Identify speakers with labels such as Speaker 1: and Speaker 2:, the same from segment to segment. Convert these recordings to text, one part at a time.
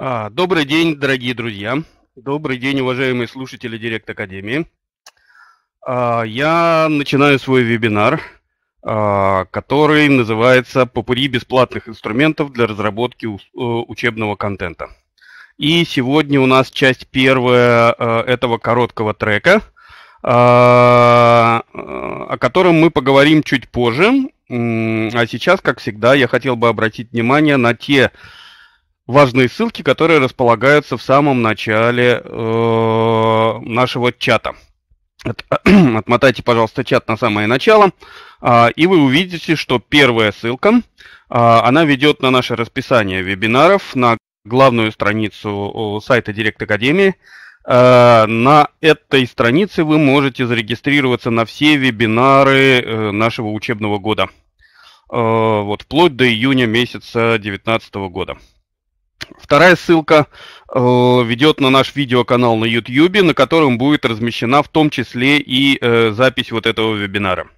Speaker 1: А, добрый день, дорогие друзья. Добрый день, уважаемые слушатели Директ Академии. А, я начинаю свой вебинар, а, который называется «Попури бесплатных инструментов для разработки э, учебного контента». И сегодня у нас часть первая э, этого короткого трека, э, о котором мы поговорим чуть позже. А сейчас, как всегда, я хотел бы обратить внимание на те важные ссылки, которые располагаются в самом начале э, нашего чата. От, отмотайте, пожалуйста, чат на самое начало, э, и вы увидите, что первая ссылка, э, она ведет на наше расписание вебинаров, на главную страницу сайта Директ Академии. Э, на этой странице вы можете зарегистрироваться на все вебинары э, нашего учебного года, э, вот вплоть до июня месяца 2019 года. Вторая ссылка э, ведет на наш видеоканал на YouTube, на котором будет размещена в том числе и э, запись вот этого вебинара.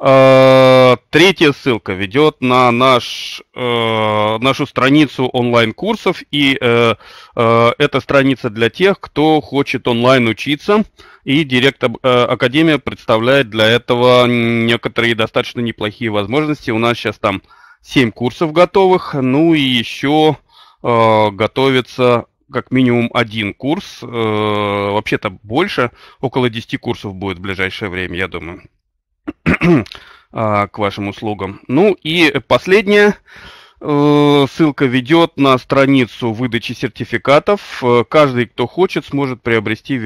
Speaker 1: Э, третья ссылка ведет на наш, э, нашу страницу онлайн-курсов, и э, э, это страница для тех, кто хочет онлайн учиться, и Директ э, Академия представляет для этого некоторые достаточно неплохие возможности. У нас сейчас там 7 курсов готовых, ну и еще Э, готовится как минимум один курс, э, вообще-то больше, около 10 курсов будет в ближайшее время, я думаю, а, к вашим услугам. Ну и последнее, э, ссылка ведет на страницу выдачи сертификатов. Каждый, кто хочет, сможет приобрести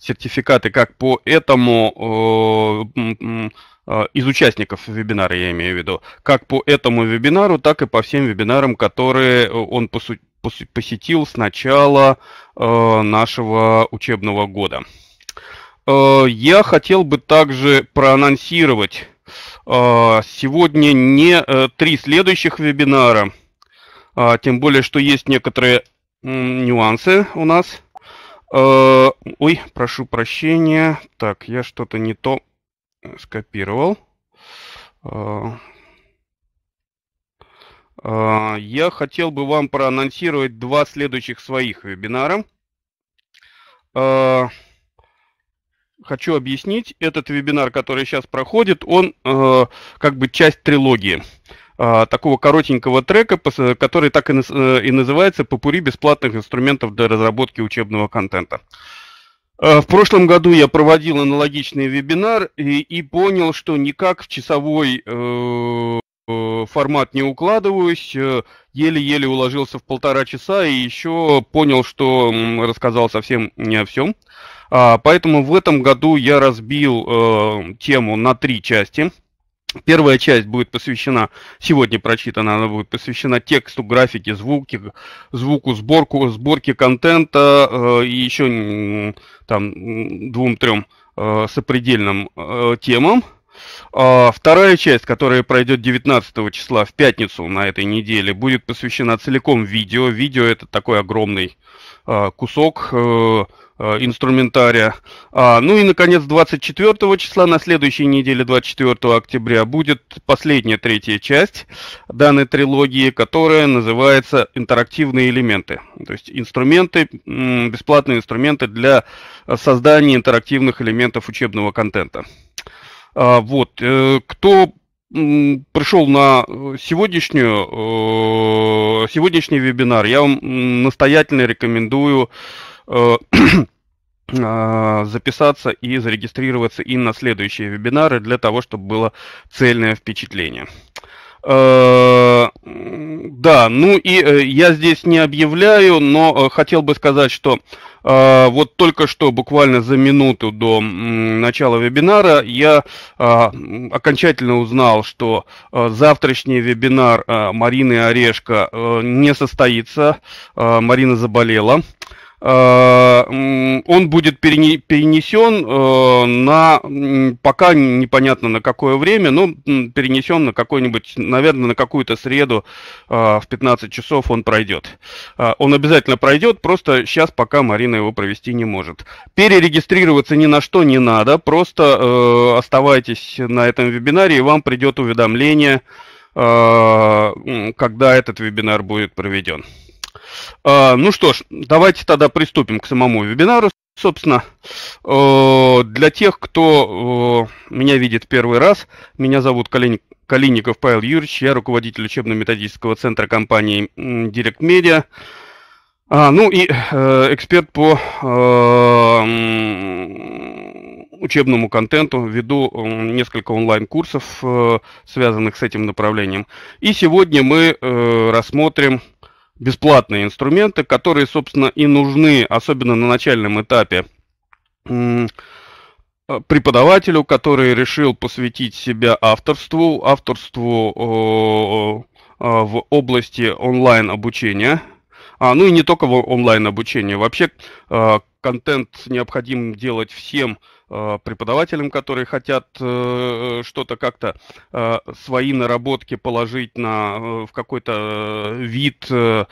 Speaker 1: сертификаты как по этому Э, из участников вебинара, я имею в виду, как по этому вебинару, так и по всем вебинарам, которые э, он посетил с начала э, нашего учебного года. Я хотел бы также проанонсировать сегодня не три следующих вебинара, а, тем более, что есть некоторые нюансы у нас. Ой, прошу прощения. Так, я что-то не то Э, скопировал. Э, э, я хотел бы вам проанонсировать два следующих своих вебинара. Хочу объяснить, этот вебинар, который сейчас проходит, он как бы часть трилогии такого коротенького трека, который так и называется «Попури бесплатных инструментов для разработки учебного контента». Э, в прошлом году я проводил аналогичный вебинар и, и понял, что никак в часовой э, э формат не укладываюсь. Э, еле-еле уложился в полтора часа и еще понял, что рассказал совсем не о всем. А, поэтому в этом году я разбил э, тему на три части – Первая часть будет посвящена, сегодня прочитана, она будет посвящена тексту, графике, звуке, звуку, сборку, сборке контента э, и еще там двум-трем э, сопредельным э, темам. А вторая часть, которая пройдет 19 числа в пятницу на этой неделе, будет посвящена целиком видео. Видео это такой огромный э, кусок. Э, Э, инструментария. А, ну и, наконец, 24 числа, на следующей неделе, 24 октября, будет последняя третья часть данной трилогии, которая называется «Интерактивные элементы». То есть инструменты, бесплатные инструменты для создания интерактивных элементов учебного контента. А, вот, э, кто пришел на э, сегодняшнюю, сегодняшний вебинар, я вам настоятельно рекомендую Э, а, записаться и зарегистрироваться и на следующие вебинары для того, чтобы было цельное впечатление. Э, да, ну и э, я здесь не объявляю, но хотел бы сказать, что вот только что, буквально за минуту до начала вебинара, я окончательно узнал, что завтрашний вебинар Марины Орешко не состоится. Марина заболела. Э, он будет перенесен э, на, пока непонятно на какое время, но перенесен на какой-нибудь, наверное, на какую-то среду э, в 15 часов он пройдет. Он обязательно пройдет, просто сейчас пока Марина его провести не может. Перерегистрироваться ни на что не надо, просто оставайтесь на этом вебинаре, и вам придет уведомление, когда этот вебинар будет проведен. А, ну что ж, давайте тогда приступим к самому вебинару. Собственно, э, для тех, кто э, меня видит первый раз, меня зовут Калиников Павел Юрьевич, я руководитель учебно-методического центра компании Direct Media, а, ну и э, эксперт по учебному контенту, веду несколько онлайн-курсов, связанных с этим направлением. И сегодня мы рассмотрим бесплатные инструменты, которые, собственно, и нужны, особенно на начальном этапе, э, преподавателю, который решил посвятить себя авторству, авторству в области онлайн-обучения. А, ну и не только в онлайн-обучении. Вообще э, контент необходимо делать всем, Э, преподавателям, которые хотят э, что-то как-то э, свои наработки положить на в какой-то вид, не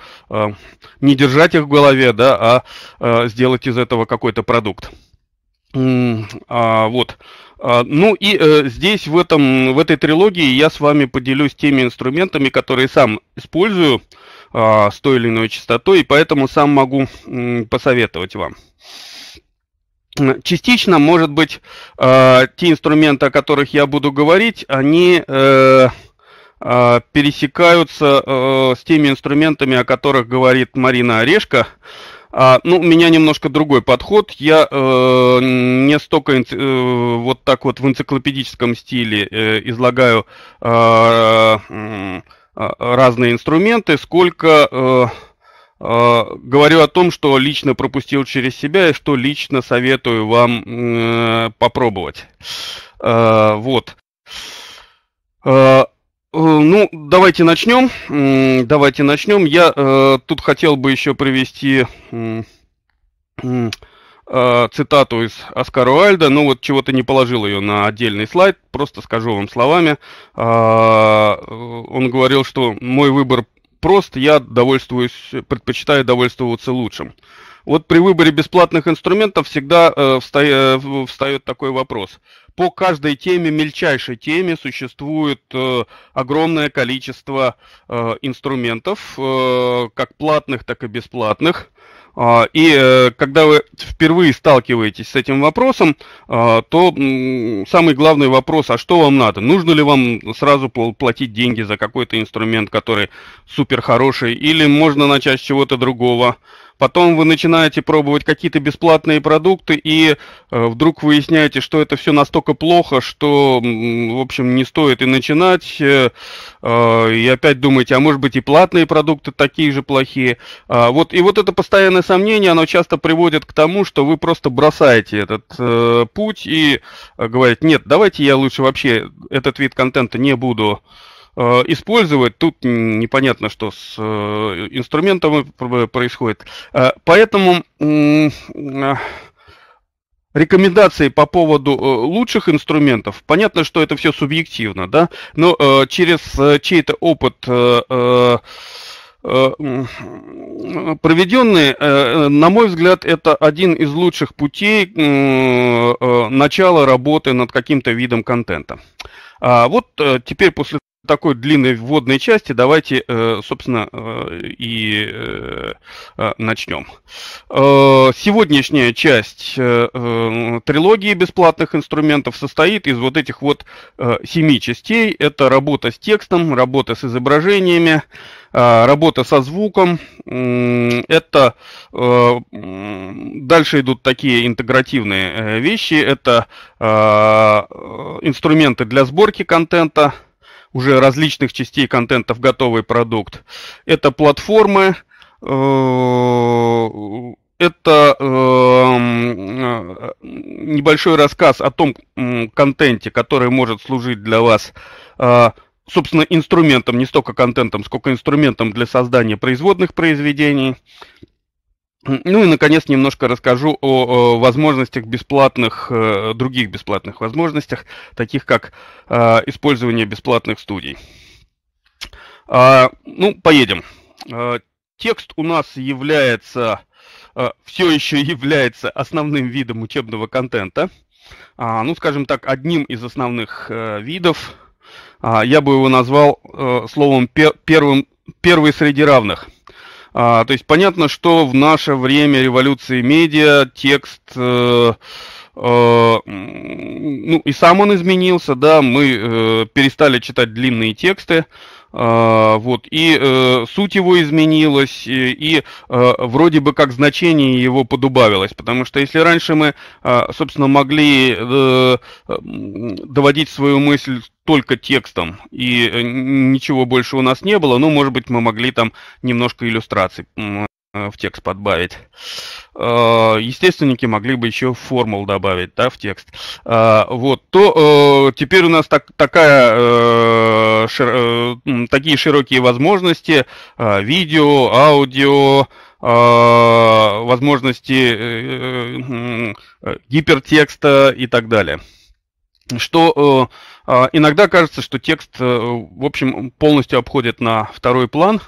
Speaker 1: держать их в голове, да, а сделать из этого какой-то продукт. А, вот. А, ну и здесь в этом в этой трилогии я с вами поделюсь теми инструментами, которые сам использую а, с той или иной частотой, и поэтому сам могу посоветовать вам. Частично, может быть, э, те инструменты, о которых я буду говорить, они э, э, пересекаются с теми инструментами, о которых говорит Марина Орешко. А, ну, у меня немножко другой подход. Я не столько вот так вот в энциклопедическом стиле излагаю разные инструменты, сколько... Э, говорю о том, что лично пропустил через себя и что лично советую вам э, попробовать. Э, вот. Ну, давайте начнем. Давайте начнем. Я тут хотел бы еще привести цитату из Оскара Уальда, Но ну, вот чего-то не положил ее на отдельный слайд, просто скажу вам словами. Он говорил, что мой выбор просто я довольствуюсь, предпочитаю довольствоваться лучшим. Вот при выборе бесплатных инструментов всегда э, встает, э, встает такой вопрос. По каждой теме, мельчайшей теме, существует э, огромное количество э, инструментов, э, как платных, так и бесплатных. А, и э, когда вы впервые сталкиваетесь с этим вопросом, а, то самый главный вопрос, а что вам надо? Нужно ли вам сразу платить деньги за какой-то инструмент, который супер хороший, или можно начать с чего-то другого? потом вы начинаете пробовать какие-то бесплатные продукты, и э, вдруг выясняете, что это все настолько плохо, что, в общем, не стоит и начинать, э, э, и опять думаете, а может быть и платные продукты такие же плохие. А вот, и вот это постоянное сомнение, оно часто приводит к тому, что вы просто бросаете этот путь и говорите, нет, давайте я лучше вообще этот вид контента не буду Э, использовать. Тут непонятно, что с э, инструментом происходит. Э, поэтому рекомендации по поводу лучших инструментов, понятно, что это все субъективно, да, но через чей-то опыт проведенные, на мой взгляд, это один из лучших путей начала работы над каким-то видом контента. А вот теперь после такой длинной вводной части давайте, э, собственно, э, и э, начнем. Сегодняшняя часть трилогии бесплатных инструментов состоит из вот этих вот семи частей. Это работа с текстом, работа с изображениями, работа со звуком. Это дальше идут такие интегративные вещи. Это инструменты для сборки контента – уже различных частей контента в готовый продукт. Это платформы, э, это э, небольшой рассказ о том контенте, который может служить для вас, э, собственно, инструментом, не столько контентом, сколько инструментом для создания производных произведений. Ну и, наконец, немножко расскажу о, о возможностях бесплатных, э, других бесплатных возможностях, таких как э, использование бесплатных студий. Э, ну, поедем. Э, текст у нас является, э, все еще является основным видом учебного контента. Э, ну, скажем так, одним из основных э, видов. Э, я бы его назвал э, словом пер первым, первый среди равных. А, то есть понятно, что в наше время революции медиа текст... Э, э, ну и сам он изменился, да, мы э, перестали читать длинные тексты, э, а, вот. И э, суть его изменилась, и, и э, вроде бы как значение его подубавилось. Потому что если раньше мы, э, собственно, могли э, доводить свою мысль только текстом, и э, ничего больше у нас не было, ну, может быть, мы могли там немножко иллюстраций э, в текст подбавить. А, естественники могли бы еще формул добавить, да, в текст. Вот, то э, теперь у нас так, такая шир, э, такие широкие возможности, э, видео, аудио, э, возможности гипертекста и так далее. Что а, иногда кажется, что текст, в общем, полностью обходит на второй план.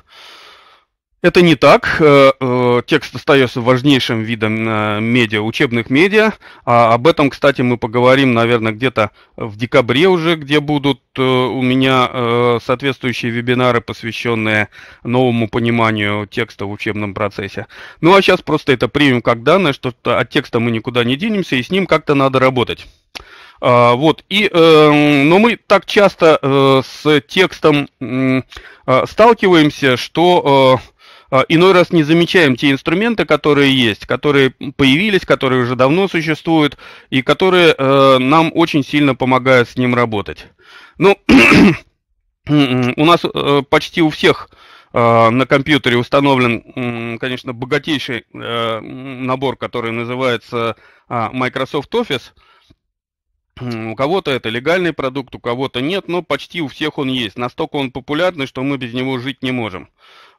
Speaker 1: Это не так. Э, э, текст остается важнейшим видом э, медиа, учебных медиа. А об этом, кстати, мы поговорим, наверное, где-то в декабре уже, где будут у меня соответствующие вебинары, посвященные новому пониманию текста в учебном процессе. Ну а сейчас просто это примем как данное, что от текста мы никуда не денемся, и с ним как-то надо работать. А, вот, и, но мы так часто с текстом сталкиваемся, что а, иной раз не замечаем те инструменты, которые есть, которые появились, которые уже давно существуют и которые э, нам очень сильно помогают с ним работать. Ну, м-м, у нас э, почти у всех э, на компьютере установлен, э, конечно, богатейший э, набор, который называется а, Microsoft Office – у кого-то это легальный продукт, у кого-то нет, но почти у всех он есть. Настолько он популярный, что мы без него жить не можем.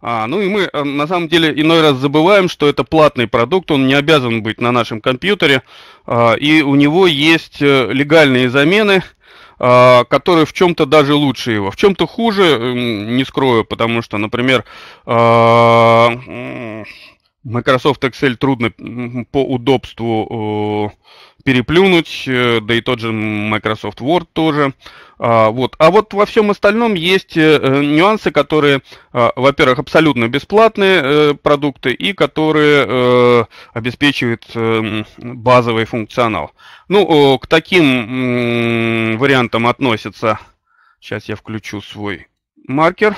Speaker 1: А, ну и мы э, на самом деле иной раз забываем, что это платный продукт, он не обязан быть на нашем компьютере, а, и у него есть э, легальные замены, а, которые в чем-то даже лучше его. В чем-то хуже, не скрою, потому что, например, а, Microsoft Excel трудно по удобству переплюнуть, э, да и тот же Microsoft Word тоже. А, вот. А вот во всем остальном есть э, э, нюансы, которые, а, во-первых, абсолютно бесплатные продукты и которые обеспечивают базовый функционал. Ну, к таким вариантам относятся... Сейчас я включу свой маркер.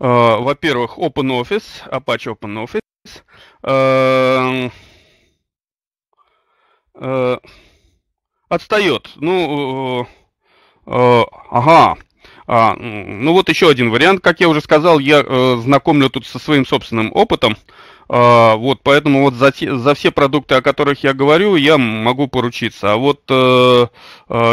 Speaker 1: А, во-первых, OpenOffice, Apache OpenOffice. Эм, э, отстает. Ну, э, э, ага. А, ну вот еще один вариант, как я уже сказал, я э, знакомлю тут со своим собственным опытом. Э, вот, поэтому вот за, за все продукты, о которых я говорю, я могу поручиться. А вот э, э,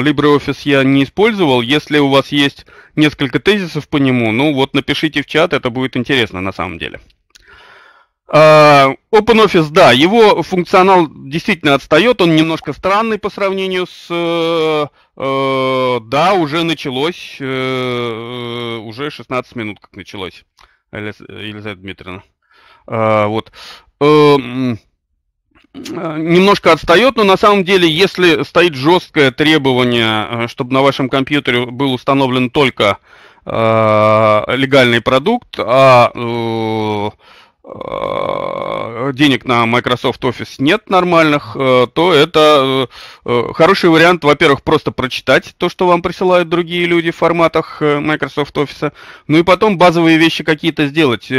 Speaker 1: LibreOffice я не использовал. Если у вас есть несколько тезисов по нему, ну вот напишите в чат, это будет интересно на самом деле. Э, OpenOffice, да, его функционал действительно отстает, он немножко странный по сравнению с... Э, э, да, уже началось, уже 16 минут как началось, Елизавета Дмитриевна. вот. немножко отстает, но на самом деле, если стоит жесткое требование, чтобы на вашем компьютере был установлен только легальный продукт, а... Э, Э, денег на Microsoft Office нет нормальных, э, то это э, хороший вариант, во-первых, просто прочитать то, что вам присылают другие люди в форматах Microsoft Office, ну и потом базовые вещи какие-то сделать.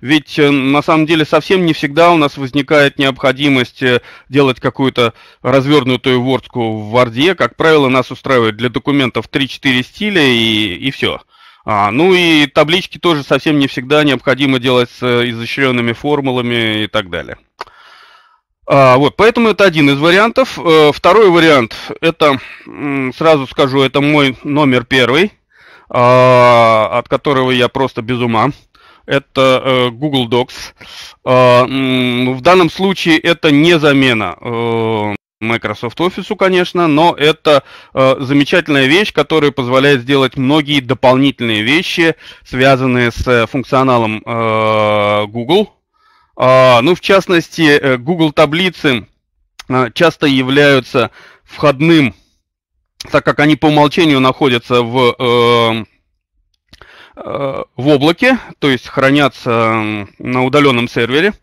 Speaker 1: Ведь на самом деле совсем не всегда у нас возникает необходимость делать какую-то развернутую вордку в Word. Как правило, нас устраивает для документов 3-4 стиля и, и все. А, ну и таблички тоже совсем не всегда необходимо делать с э, изощренными формулами и так далее. А, вот, поэтому это один из вариантов. Э, второй вариант, это, сразу скажу, это мой номер первый, а, от которого я просто без ума. Это э, Google Docs. А, в данном случае это не замена Microsoft Office, конечно, но это э, замечательная вещь, которая позволяет сделать многие дополнительные вещи, связанные с э, функционалом э, Google. Э, ну, в частности, э, Google таблицы э, часто являются входным, так как они по умолчанию находятся в... Э, в облаке, то есть хранятся на удаленном сервере.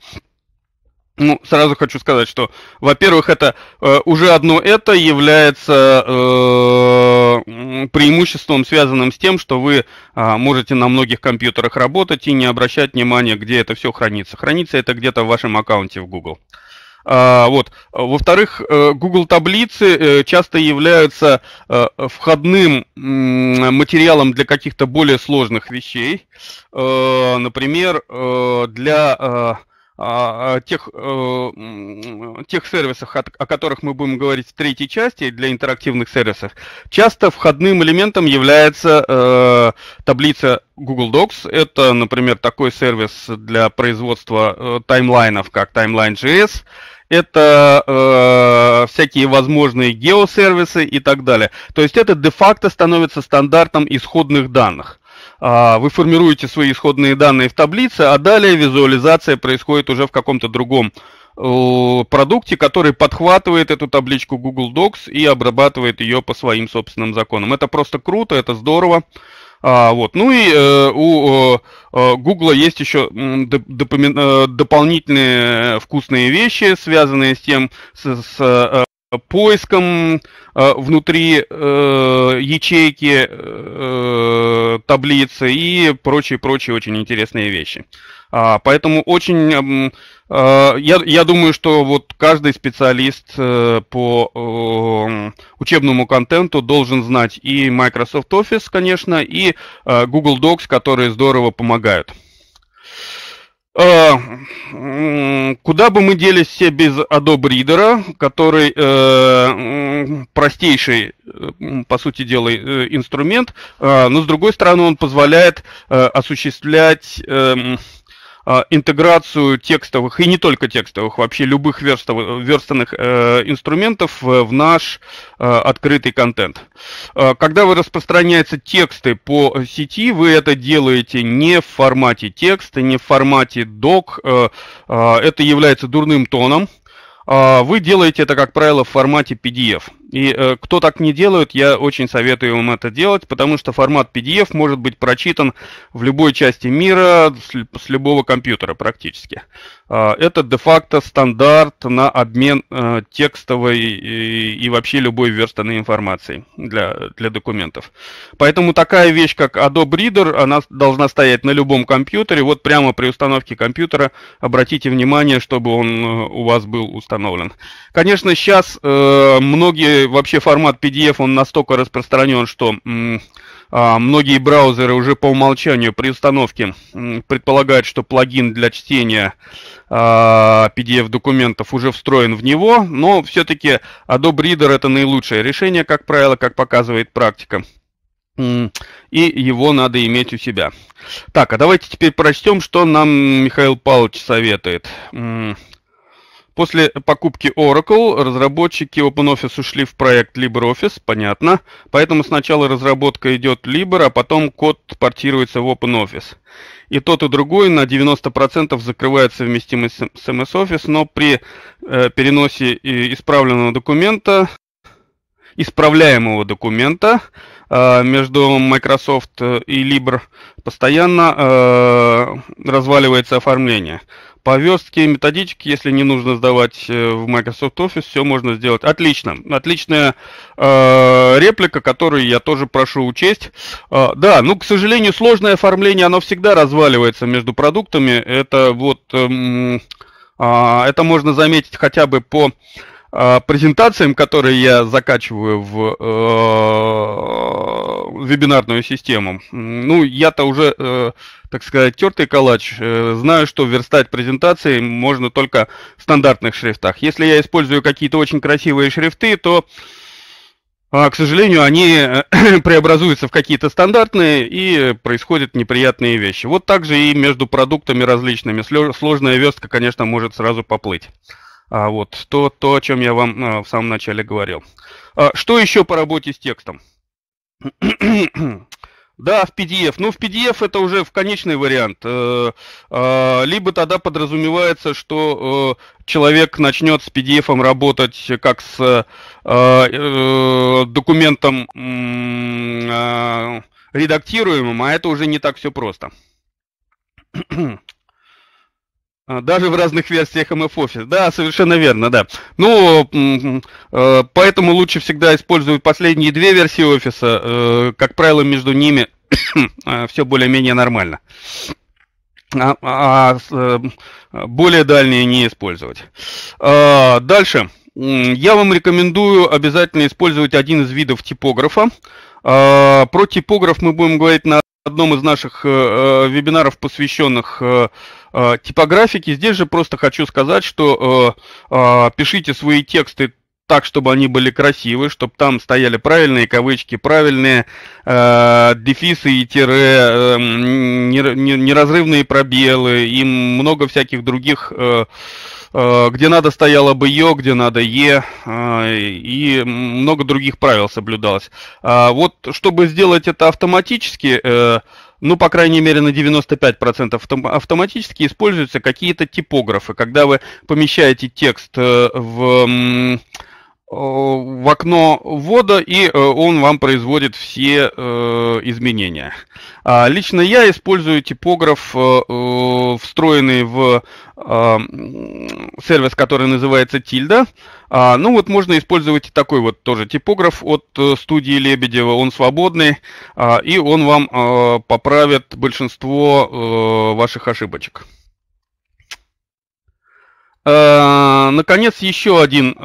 Speaker 1: Ну, сразу хочу сказать, что, во-первых, это э, уже одно это является э, преимуществом, связанным с тем, что вы э, можете на многих компьютерах работать и не обращать внимания, где это все хранится. Хранится это где-то в вашем аккаунте в Google. А, вот. Во-вторых, э, Google таблицы э, часто являются э, входным материалом для каких-то более сложных вещей. Например, для а, а, тех, э, тех сервисах, о которых мы будем говорить в третьей части, для интерактивных сервисов, часто входным элементом является э, таблица Google Docs. Это, например, такой сервис для производства э, таймлайнов, как Timeline.js, это э, всякие возможные геосервисы и так далее. То есть это де-факто становится стандартом исходных данных. А, вы формируете свои исходные данные в таблице, а далее визуализация происходит уже в каком-то другом э, продукте, который подхватывает эту табличку Google Docs и обрабатывает ее по своим собственным законам. Это просто круто, это здорово. А, вот. Ну и э, у э, Google есть еще доп, э, дополнительные вкусные вещи, связанные с тем, с, с э, поиском э, внутри э, ячейки э, таблицы и прочие-прочие очень интересные вещи. А, поэтому очень, эм, э, я, я думаю, что вот каждый специалист э, по э, учебному контенту должен знать и Microsoft Office, конечно, и э, Google Docs, которые здорово помогают. А, куда бы мы делись все без Adobe Reader, который э, простейший, э, по сути дела, э, инструмент, а, но с другой стороны он позволяет э, осуществлять эм, а, интеграцию текстовых и не только текстовых, вообще любых верстов, верстанных э, инструментов в наш э, открытый контент. А, когда вы распространяете тексты по сети, вы это делаете не в формате текста, не в формате док. Э, а, это является дурным тоном. вы делаете это, как правило, в формате PDF. И э, кто так не делает, я очень советую вам это делать, потому что формат PDF может быть прочитан в любой части мира с, с любого компьютера практически. А, это де-факто стандарт на обмен э, текстовой и вообще любой верстанной информацией для, для документов. Поэтому такая вещь, как Adobe Reader, она должна стоять на любом компьютере. Вот прямо при установке компьютера обратите внимание, чтобы он э, у вас был установлен. Конечно, сейчас э, многие, вообще формат PDF, он настолько распространен, что а, многие браузеры уже по умолчанию при установке предполагают, что плагин для чтения PDF-документов а, уже встроен в него, но все-таки Adobe Reader это наилучшее решение, как правило, как показывает практика. И его надо иметь у себя. Так, а давайте теперь прочтем, что нам Михаил Павлович советует. После покупки Oracle разработчики OpenOffice ушли в проект LibreOffice, понятно. Поэтому сначала разработка идет Libre, а потом код портируется в OpenOffice. И тот, и другой на 90% закрывает совместимость с MS Office, но при э, переносе э, исправленного документа исправляемого документа э, между Microsoft э, и Libre постоянно э, разваливается оформление. Повестки, методички, если не нужно сдавать э, в Microsoft Office, все можно сделать. Отлично. Отличная э, реплика, которую я тоже прошу учесть. Э, да, ну, к сожалению, сложное оформление, оно всегда разваливается между продуктами. Это вот... Э, э, это можно заметить хотя бы по... Э, презентациям, которые я закачиваю в э, вебинарную систему. Ну, я-то уже, э, так сказать, тертый калач. знаю, что верстать презентации можно только в стандартных шрифтах. Если я использую какие-то очень красивые шрифты, то, а, к сожалению, они преобразуются в какие-то стандартные и происходят неприятные вещи. Вот так же и между продуктами различными. Сложная верстка, конечно, может сразу поплыть. А, вот то, то, о чем я вам а, в самом начале говорил. А, что еще по работе с текстом? Да, в PDF. Ну, в PDF это уже в конечный вариант. Э, а, либо тогда подразумевается, что э, человек начнет с PDF работать как с э, документом редактируемым, а это уже не так все просто. А, даже в разных версиях MF Office. Да, совершенно верно, да. Ну, э, поэтому лучше всегда использовать последние две версии офиса. Э, как правило, между ними э, все более-менее нормально. А, а, а более дальние не использовать. А, дальше. Я вам рекомендую обязательно использовать один из видов типографа. А, про типограф мы будем говорить на одном из наших э, э, вебинаров, посвященных э, э, типографике. Здесь же просто хочу сказать, что э, э, пишите свои тексты так, чтобы они были красивые, чтобы там стояли правильные кавычки, правильные э, дефисы и тире, э, неразрывные пробелы и много всяких других э, Э, где надо стояло бы «ё», где надо «е», э, и много других правил соблюдалось. А вот чтобы сделать это автоматически, э, ну, по крайней мере, на 95% автоматически используются какие-то типографы. Когда вы помещаете текст в Э, в окно ввода, и э, он вам производит все э, изменения. А, лично я использую типограф, встроенный в сервис, который называется Тильда. А, ну вот можно использовать и такой вот тоже типограф от студии Лебедева. Он свободный, а, и он вам поправит большинство ваших ошибочек. Наконец, еще один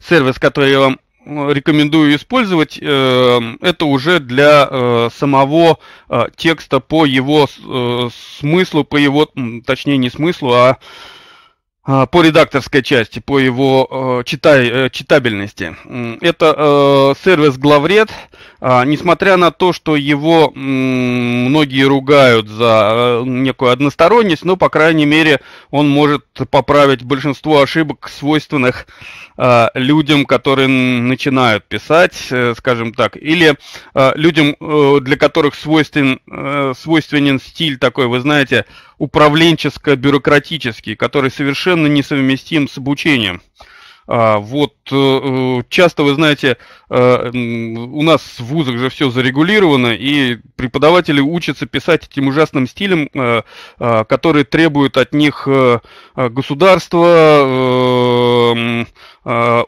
Speaker 1: сервис, который я вам э, рекомендую использовать, э, это уже для э, самого текста по его смыслу, по его, точнее не смыслу, а, а по редакторской части, по его читай, читабельности. Это сервис Главред, а, несмотря на то, что его многие ругают за э, некую односторонность, но, по крайней мере, он может поправить большинство ошибок, свойственных а, людям, которые начинают писать, э, скажем так, или а, людям, э, для которых свойствен, свойственен стиль такой, вы знаете, управленческо-бюрократический, который совершенно несовместим с обучением. А, вот э, часто, вы знаете, э, у нас в вузах же все зарегулировано, и преподаватели учатся писать этим ужасным стилем, э, а, который требует от них а, государства,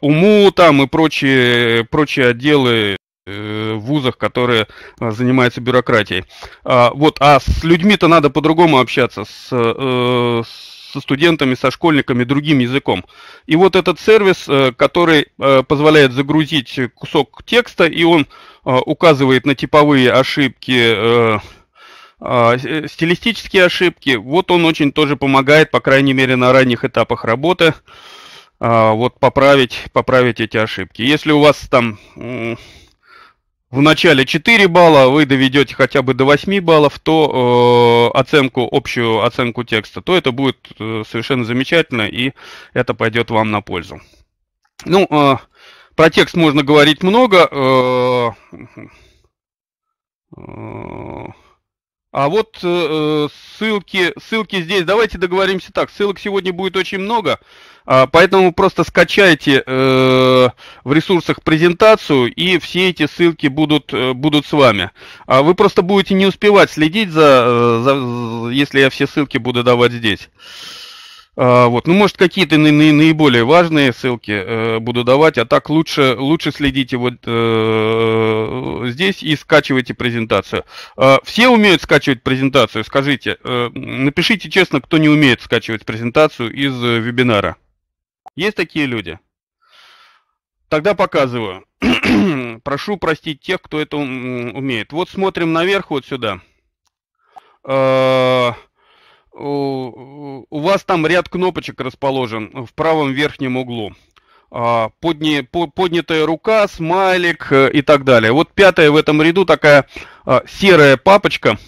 Speaker 1: уму там и прочие, прочие отделы вузах, которые занимаются бюрократией. Вот, а с людьми-то надо по-другому общаться, с, с со студентами, со школьниками другим языком. И вот этот сервис, э, который э, позволяет загрузить кусок текста, и он э, указывает на типовые ошибки, а, стилистические ошибки, вот он очень тоже помогает, по крайней мере, на ранних этапах работы, а, вот поправить, поправить эти ошибки. Если у вас там в начале 4 балла, вы доведете хотя бы до 8 баллов, то э, оценку, общую оценку текста, то это будет э, совершенно замечательно, и это пойдет вам на пользу. Ну, э, про текст можно говорить много. Э, э, а вот э, э, ссылки, ссылки здесь. Давайте договоримся так. Ссылок сегодня будет очень много, э, поэтому просто скачайте э, в ресурсах презентацию, и все эти ссылки будут э, будут с вами. А вы просто будете не успевать следить за, э, за, если я все ссылки буду давать здесь. А, вот. Ну, может, какие-то наиболее важные ссылки э, буду давать, а так лучше, лучше следите вот э, здесь и скачивайте презентацию. А, все умеют скачивать презентацию, скажите. Э, напишите честно, кто не умеет скачивать презентацию из вебинара. Есть такие люди? Тогда показываю. Прошу простить тех, кто это умеет. Вот смотрим наверх, вот сюда. А, у вас там ряд кнопочек расположен в правом верхнем углу. А, Подня, поднятая рука, смайлик э, и так далее. Вот пятая в этом ряду такая а, серая папочка.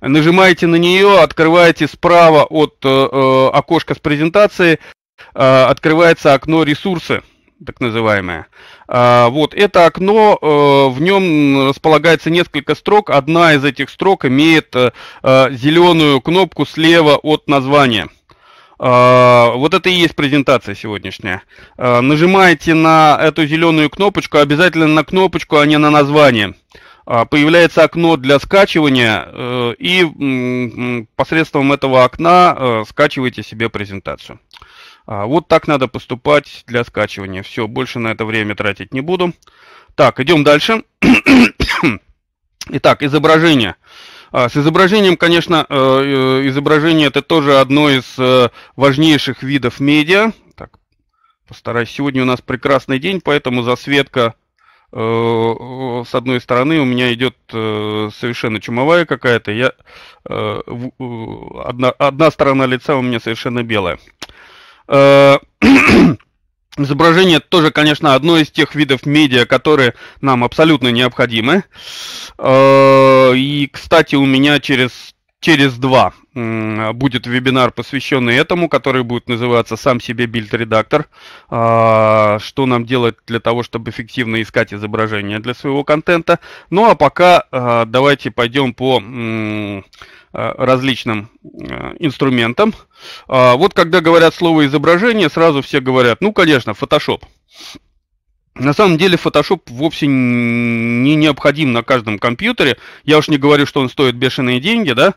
Speaker 1: Нажимаете на нее, открываете справа от э, э, окошка с презентацией, а, открывается окно ресурсы так называемое. А, вот это окно, э, в нем располагается несколько строк. Одна из этих строк имеет э, э, зеленую кнопку слева от названия. А, вот это и есть презентация сегодняшняя. А, нажимаете на эту зеленую кнопочку, обязательно на кнопочку, а не на название. Появляется окно для скачивания, и посредством этого окна скачиваете себе презентацию. А, вот так надо поступать для скачивания. Все, больше на это время тратить не буду. Так, идем дальше. Итак, изображение. А, с изображением, конечно, э, э, изображение это тоже одно из э, важнейших видов медиа. Так, постараюсь. Сегодня у нас прекрасный день, поэтому засветка с одной стороны у меня идет совершенно чумовая какая-то. Я одна, одна сторона лица у меня совершенно белая. Э, изображение тоже, конечно, одно из тех видов медиа, которые нам абсолютно необходимы. Э, и, кстати, у меня через, через два будет вебинар, посвященный этому, который будет называться «Сам себе билд-редактор». Э, что нам делать для того, чтобы эффективно искать изображения для своего контента. Ну а пока давайте пойдем по Э, различным э, инструментам. А, вот когда говорят слово изображение, сразу все говорят, ну, конечно, Photoshop. На самом деле Photoshop вовсе не необходим на каждом компьютере. Я уж не говорю, что он стоит бешеные деньги, да.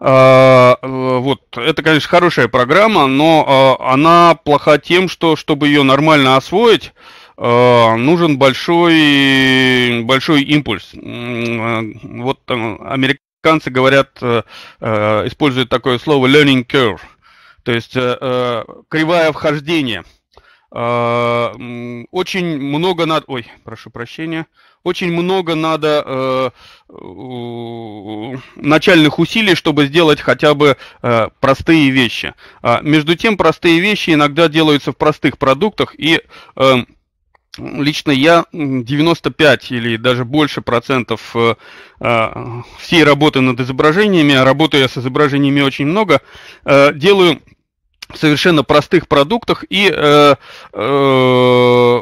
Speaker 1: А, э, вот, это, конечно, хорошая программа, но а, она плоха тем, что, чтобы ее нормально освоить, нужен большой, большой импульс. Вот американ американцы говорят, э, э, используют такое слово learning curve, то есть э, кривая вхождения. Очень много надо, ой, прошу прощения, очень много надо начальных усилий, чтобы сделать хотя бы простые вещи. А между тем, простые вещи иногда делаются в простых продуктах и эм, Лично я 95 или даже больше процентов э, э, всей работы над изображениями, а работаю я с изображениями очень много, э, делаю совершенно простых продуктах и, э, э,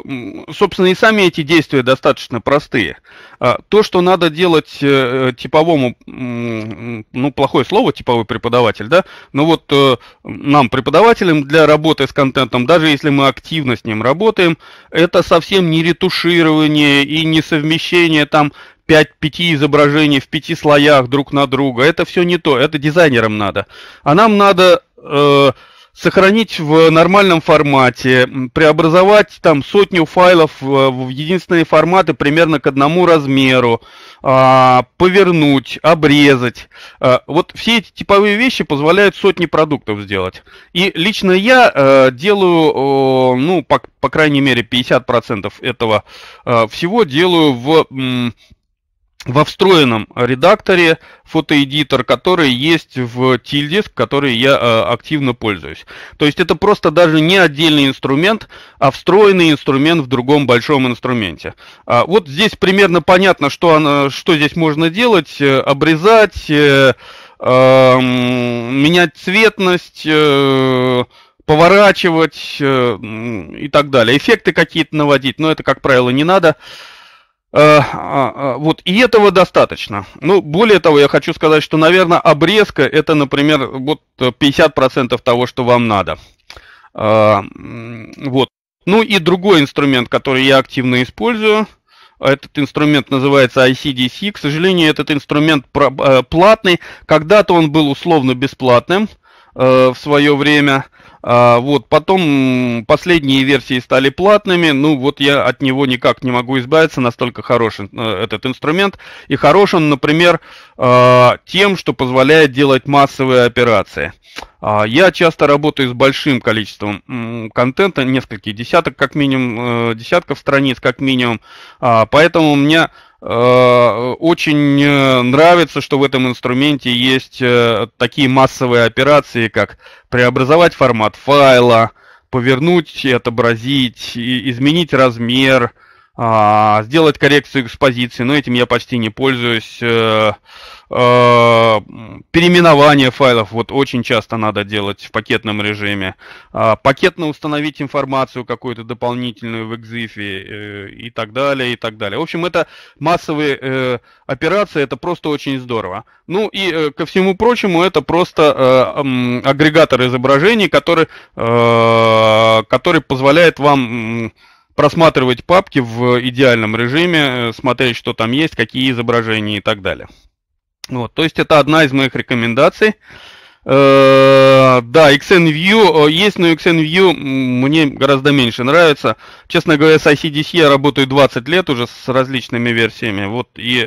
Speaker 1: собственно, и сами эти действия достаточно простые. А, то, что надо делать э, типовому, ну, плохое слово, типовой преподаватель, да, но ну вот э, нам, преподавателям, для работы с контентом, даже если мы активно с ним работаем, это совсем не ретуширование и не совмещение там 5, 5 изображений в пяти слоях друг на друга. Это все не то, это дизайнерам надо. А нам надо... Э, сохранить в нормальном формате, преобразовать там сотню файлов в единственные форматы примерно к одному размеру, а, повернуть, обрезать. А, вот все эти типовые вещи позволяют сотни продуктов сделать. И лично я э, делаю, ну, по, по крайней мере, 50% этого э, всего делаю в во встроенном редакторе фотоэдитор, который есть в Tildisk, который я э, активно пользуюсь. То есть это просто даже не отдельный инструмент, а встроенный инструмент в другом большом инструменте. А, вот здесь примерно понятно, что, она, что здесь можно делать, э, обрезать, э, э, менять цветность, э, поворачивать э, и так далее. Эффекты какие-то наводить, но это, как правило, не надо. Э, а, а, вот, и этого достаточно. Ну, более того, я хочу сказать, что, наверное, обрезка это, например, вот 50% э, того, что вам надо. Э, вот. Ну и другой инструмент, который я активно использую, этот инструмент называется ICDC. К сожалению, этот инструмент платный. Когда-то он был условно бесплатным в свое время – а, вот, потом последние версии стали платными, ну вот я от него никак не могу избавиться, настолько хорош э, этот инструмент. И хорош он, например, а, тем, что позволяет делать массовые операции. А, я часто работаю с большим количеством контента, несколько десяток, как минимум, э, десятков страниц, как минимум, поэтому у меня Э, очень э, нравится, что в этом инструменте есть э, такие массовые операции, как преобразовать формат файла, повернуть, отобразить, изменить размер – а, сделать коррекцию экспозиции, но этим я почти не пользуюсь. Э, э, переименование файлов вот очень часто надо делать в пакетном режиме. А, пакетно установить информацию какую-то дополнительную в EXIF э, и так далее, и так далее. В общем, это массовые э, операции, это просто очень здорово. Ну и ко всему прочему, это просто агрегатор изображений, который, который позволяет вам просматривать папки в идеальном режиме, э, смотреть, что там есть, какие изображения и так далее. Вот, то есть это одна из моих рекомендаций. Э, да, XNView э, есть, но XNView мне гораздо меньше нравится. Честно говоря, с ICDC я работаю 20 лет уже с различными версиями. Вот и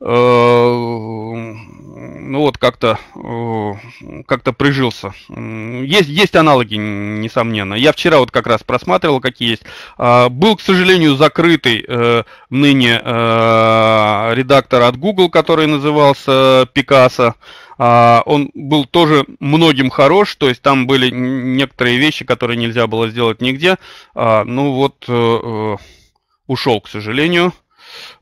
Speaker 1: Э, ну вот как-то э, как-то прижился. Есть, есть аналоги, несомненно. Я вчера вот как раз просматривал, какие есть. А, был, к сожалению, закрытый э, ныне редактор от Google, который назывался Пикассо. А, он был тоже многим хорош, то есть там были некоторые вещи, которые нельзя было сделать нигде. А, ну вот ушел, к сожалению.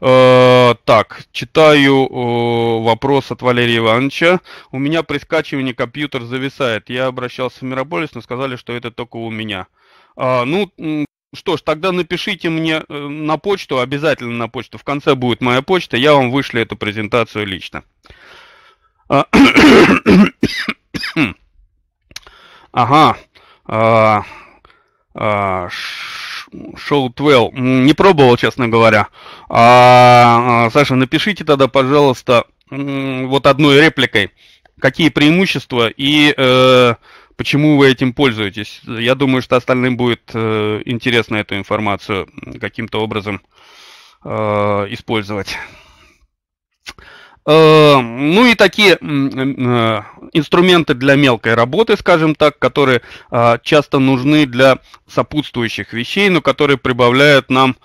Speaker 1: Э, так, читаю э, вопрос от Валерия Ивановича. У меня при скачивании компьютер зависает. Я обращался в Мирополис, но сказали, что это только у меня. А, ну, что ж, тогда напишите мне э, на почту, обязательно на почту. В конце будет моя почта, я вам вышлю эту презентацию лично. А, ага. А, а, шоу 12. Не пробовал, честно говоря. А, а Саша, напишите тогда, пожалуйста, вот одной репликой, какие преимущества и э, почему вы этим пользуетесь. Я думаю, что остальным будет э, интересно эту информацию каким-то образом э, использовать. Эм, ну и такие э, инструменты для мелкой работы, скажем так, которые а, часто нужны для сопутствующих вещей, но которые прибавляют нам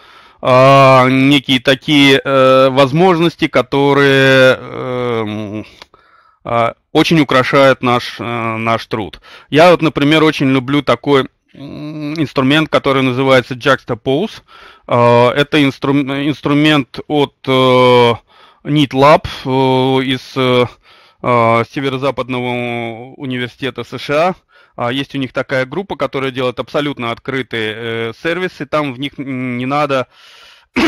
Speaker 1: а, некие такие э, возможности, которые эм, а, очень украшают наш, э, наш труд. Я вот, например, очень люблю такой инструмент, который называется Juxtapose. Это инстру инструмент от Нитлаб э, из э, э, Северо-Западного университета США. А, есть у них такая группа, которая делает абсолютно открытые сервисы. Там в них не надо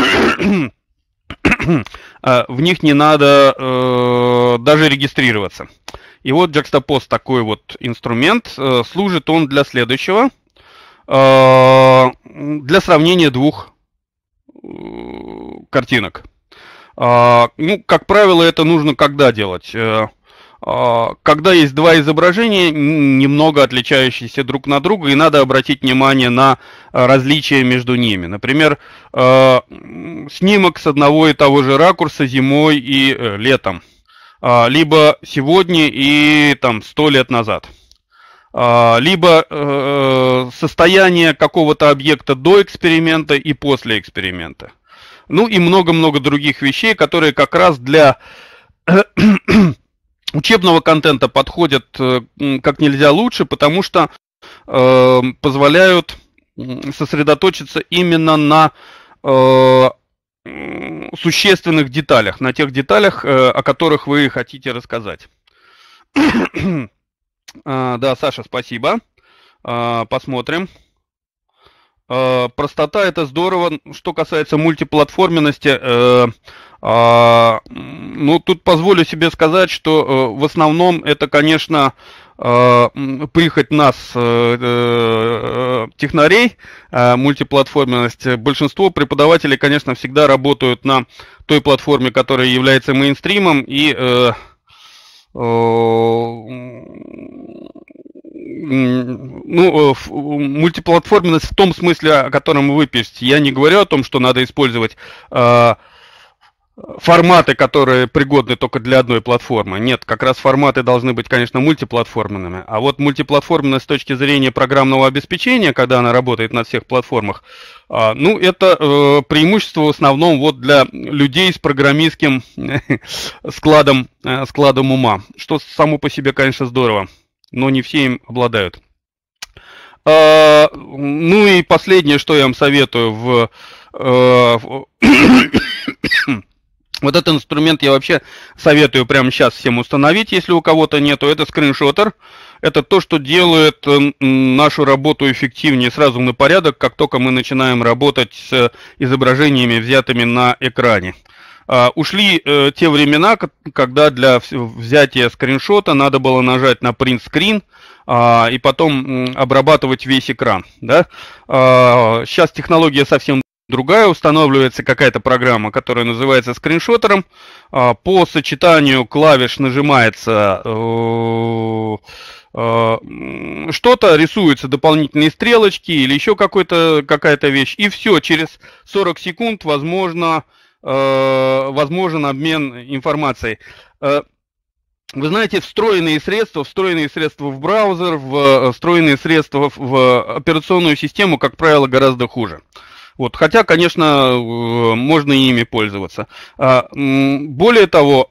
Speaker 1: а, в них не надо э, даже регистрироваться. И вот Juxtapost такой вот инструмент. Э, служит он для следующего. Э, для сравнения двух э, картинок. А, ну, как правило, это нужно когда делать? Э, а, когда есть два изображения, немного отличающиеся друг на друга, и надо обратить внимание на э, различия между ними. Например, э, снимок с одного и того же ракурса зимой и летом, а, либо сегодня и там сто лет назад либо состояние какого-то объекта до эксперимента и после эксперимента ну и много-много других вещей, которые как раз для учебного контента подходят э, как нельзя лучше, потому что э, позволяют сосредоточиться именно на э, существенных деталях, на тех деталях, о которых вы хотите рассказать. А, да, Саша, спасибо. А, посмотрим. Э, простота это здорово. Что касается мультиплатформенности, э, э, ну тут позволю себе сказать, что э, в основном это, конечно, э, прихоть нас, э, технарей, мультиплатформенность. Большинство преподавателей, конечно, всегда работают на той платформе, которая является мейнстримом, и ну, э, мультиплатформенность в том смысле, о котором вы пишете. Я не говорю о том, что надо использовать э, форматы, которые пригодны только для одной платформы. Нет, как раз форматы должны быть, конечно, мультиплатформенными. А вот мультиплатформенность с точки зрения программного обеспечения, когда она работает на всех платформах, э, ну, это преимущество в основном вот для людей с программистским складом, складом ума, что само по себе, конечно, здорово но не все им обладают. А, ну и последнее, что я вам советую в... Э, вот этот инструмент я вообще советую прямо сейчас всем установить, если у кого-то нету. Это скриншотер. Это то, что делает э, нашу работу эффективнее сразу на порядок, как только мы начинаем работать с изображениями, взятыми на экране. А, ушли э, те времена, когда для взятия скриншота надо было нажать на print screen, а, и потом обрабатывать весь экран. Да? Сейчас а, технология совсем другая, устанавливается какая-то программа, которая называется скриншотером. По сочетанию клавиш нажимается э, э, что-то, рисуются дополнительные стрелочки или еще какая-то вещь, и все, через 40 секунд возможно Э, возможен обмен информацией. Э, вы знаете, встроенные средства, встроенные средства в браузер, в, э, встроенные средства в операционную систему, как правило, гораздо хуже. Uh, вот, хотя, конечно, можно и ими пользоваться. А, более того,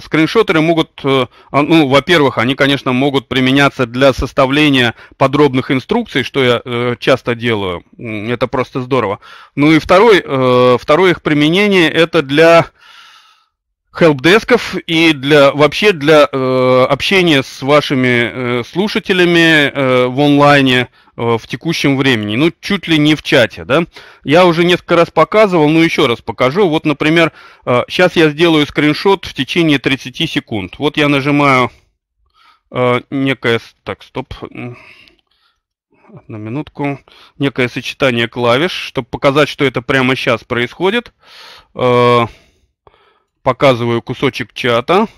Speaker 1: э, скриншотеры могут, э, а, ну, во-первых, они, конечно, могут применяться для составления подробных инструкций, что я э, часто делаю. Это просто здорово. Ну и второй, второе их применение это для хелпдесков и для вообще для общения с вашими слушателями в онлайне. Э, в текущем времени, ну чуть ли не в чате, да. Я уже несколько раз показывал, но еще раз покажу. Вот, например, сейчас э, я сделаю скриншот в течение 30 секунд. Вот я нажимаю э, некое... Так, стоп. Одну минутку. Некое сочетание клавиш, чтобы показать, что это прямо сейчас происходит. Показываю кусочек чата.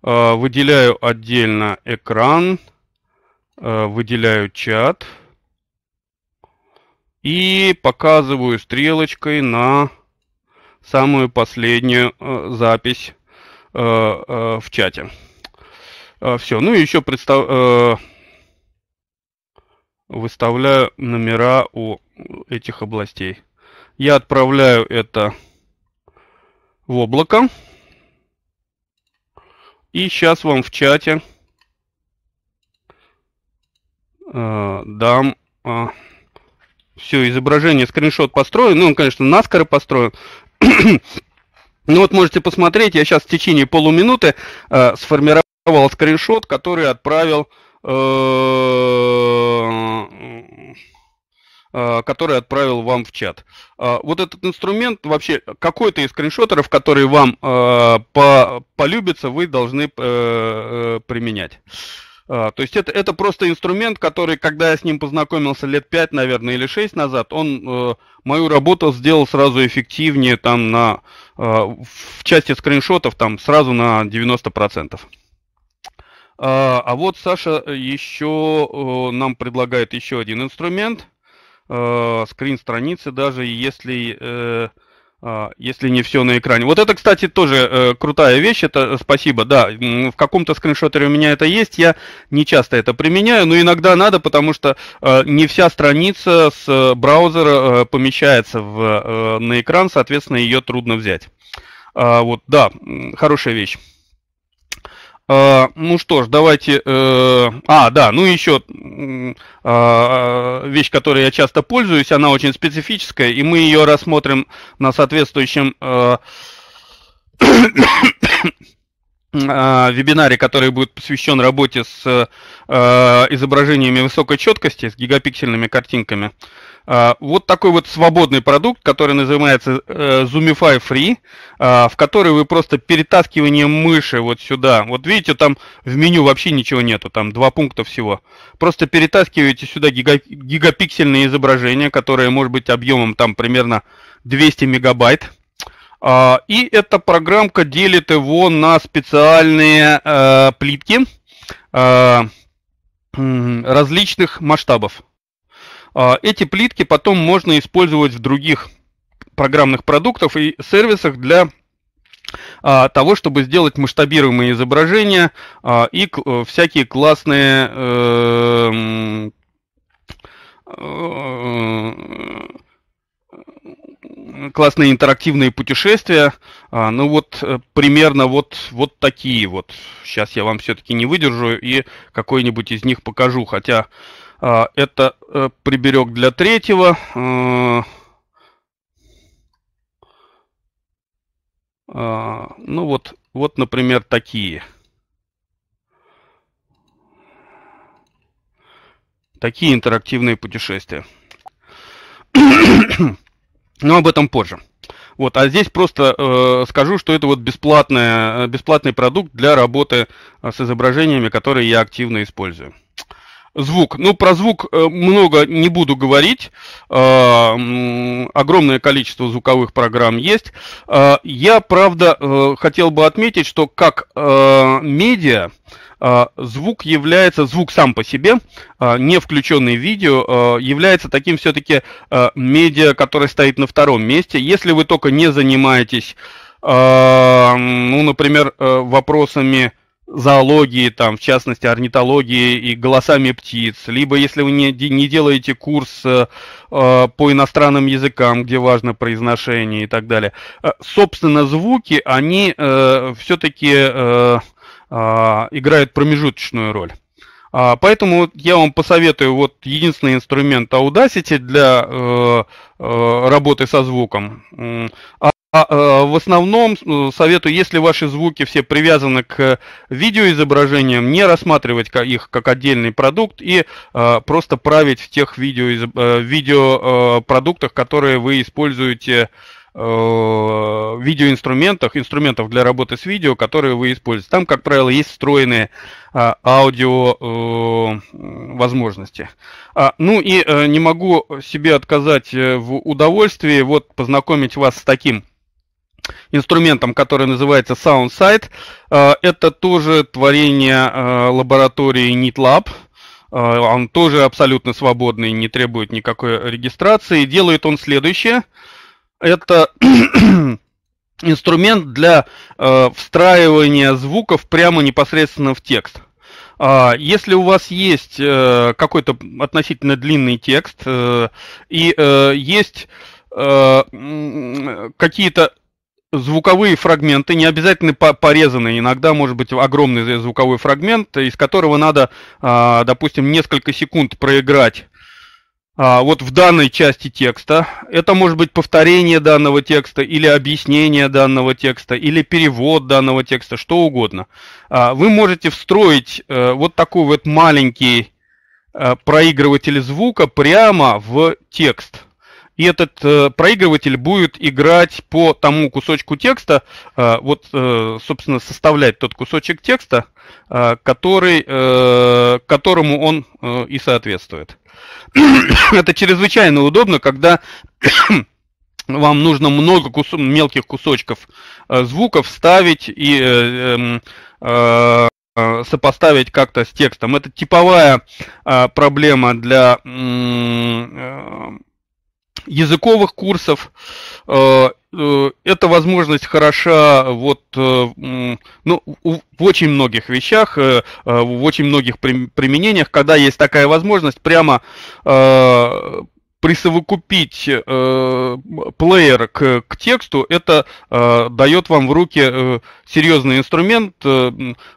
Speaker 1: Выделяю отдельно экран. Экран Э, выделяю чат и показываю стрелочкой на самую последнюю э, запись э, в чате. Все, ну и еще представ... выставляю номера у этих областей. Я отправляю это в облако. И сейчас вам в чате Э, дам... Э, все, изображение, скриншот построен. Ну, он, конечно, наскоро построен. ну вот можете посмотреть, я сейчас в течение полуминуты э, сформировал скриншот, который отправил... Э, э который отправил вам в чат. Э, вот этот инструмент, вообще какой-то из скриншотеров, который вам э, по, полюбится, вы должны э, применять. А, то есть это, это просто инструмент, который, когда я с ним познакомился лет 5, наверное, или 6 назад, он э, мою работу сделал сразу эффективнее там на, э, в части скриншотов там сразу на 90%. А, а вот Саша еще э, нам предлагает еще один инструмент, э, скрин страницы, даже если э, а, если не все на экране. Вот это, кстати, тоже э, крутая вещь, это э, спасибо, да, в каком-то скриншотере у меня это есть, я не часто это применяю, но иногда надо, потому что э, не вся страница с э, браузера э, помещается в, э, на экран, соответственно, ее трудно взять. А, вот, да, хорошая вещь. Э, ну что ж, давайте... Э, а, да, ну еще а, вещь, которой я часто пользуюсь, она очень специфическая, и мы ее рассмотрим на соответствующем... Э, а, вебинаре, который будет посвящен работе с а, изображениями высокой четкости, с гигапиксельными картинками. А, вот такой вот свободный продукт, который называется э, Zoomify Free, в который вы просто перетаскиванием мыши вот сюда, вот видите, там в меню вообще ничего нету, там два пункта всего. Просто перетаскиваете сюда гигапиксельные изображения, которые может быть объемом там примерно 200 мегабайт а, и эта программка делит его на специальные э, плитки э, различных масштабов. А, эти плитки потом можно использовать в других программных продуктах и сервисах для а, того, чтобы сделать масштабируемые изображения и э, всякие классные классные интерактивные путешествия. А, ну вот э, примерно вот, вот такие вот. Сейчас я вам все-таки не выдержу и какой-нибудь из них покажу. Хотя а, это а, приберег для третьего. А, а, ну вот, вот, например, такие. Такие интерактивные путешествия. Но об этом позже. Вот, а здесь просто э, скажу, что это вот бесплатная, э, бесплатный продукт для работы э, с изображениями, которые я активно использую. Звук. Ну, про звук э, много не буду говорить. Э, огромное количество звуковых программ есть. Э, я, правда, э, хотел бы отметить, что как медиа, э, а, звук является, звук сам по себе, а, не включенный в видео, а, является таким все-таки медиа, который стоит на втором месте. Если вы только не занимаетесь, ну, например, вопросами зоологии, там, в частности, орнитологии и голосами птиц, либо если вы не, не делаете курс э, по иностранным языкам, где важно произношение и так далее. Собственно, звуки, они э, все-таки э, а, играет промежуточную роль. А, поэтому я вам посоветую вот единственный инструмент Audacity для э, э, работы со звуком. А, а, э, в основном э, советую, если ваши звуки все привязаны к видеоизображениям, не рассматривать их как отдельный продукт и э, просто править в тех э, видео, видеопродуктах, которые вы используете э, Э, видеоинструментах, инструментов для работы с видео, которые вы используете. Там, как правило, есть встроенные а, аудио э, возможности. А, ну и э, не могу себе отказать э, в удовольствии вот познакомить вас с таким инструментом, который называется SoundSight. Э, это тоже творение э, лаборатории NeatLab. Он тоже абсолютно свободный, не требует никакой регистрации. Делает он следующее – это инструмент для э, встраивания звуков прямо непосредственно в текст. А, если у вас есть э, какой-то относительно длинный текст э, и э, есть какие-то звуковые фрагменты, не обязательно порезанные, иногда может быть огромный звуковой фрагмент, из которого надо, а, допустим, несколько секунд проиграть а, вот в данной части текста. Это может быть повторение данного текста или объяснение данного текста или перевод данного текста, что угодно. А, вы можете встроить а, вот такой вот маленький а, проигрыватель звука прямо в текст и этот э, проигрыватель будет играть по тому кусочку текста, э, вот, э, собственно, составлять тот кусочек текста, э, который, э, которому он э, и соответствует. Это чрезвычайно удобно, когда вам нужно много кус мелких кусочков э, звуков ставить и э, э, э, сопоставить как-то с текстом. Это типовая э, проблема для э, языковых курсов. Э, э, эта возможность хороша вот, э, ну, в очень многих вещах, в очень многих применениях, когда есть такая возможность прямо присовокупить э, плеер к, к тексту, это э, дает вам в руки э, серьезный инструмент, э,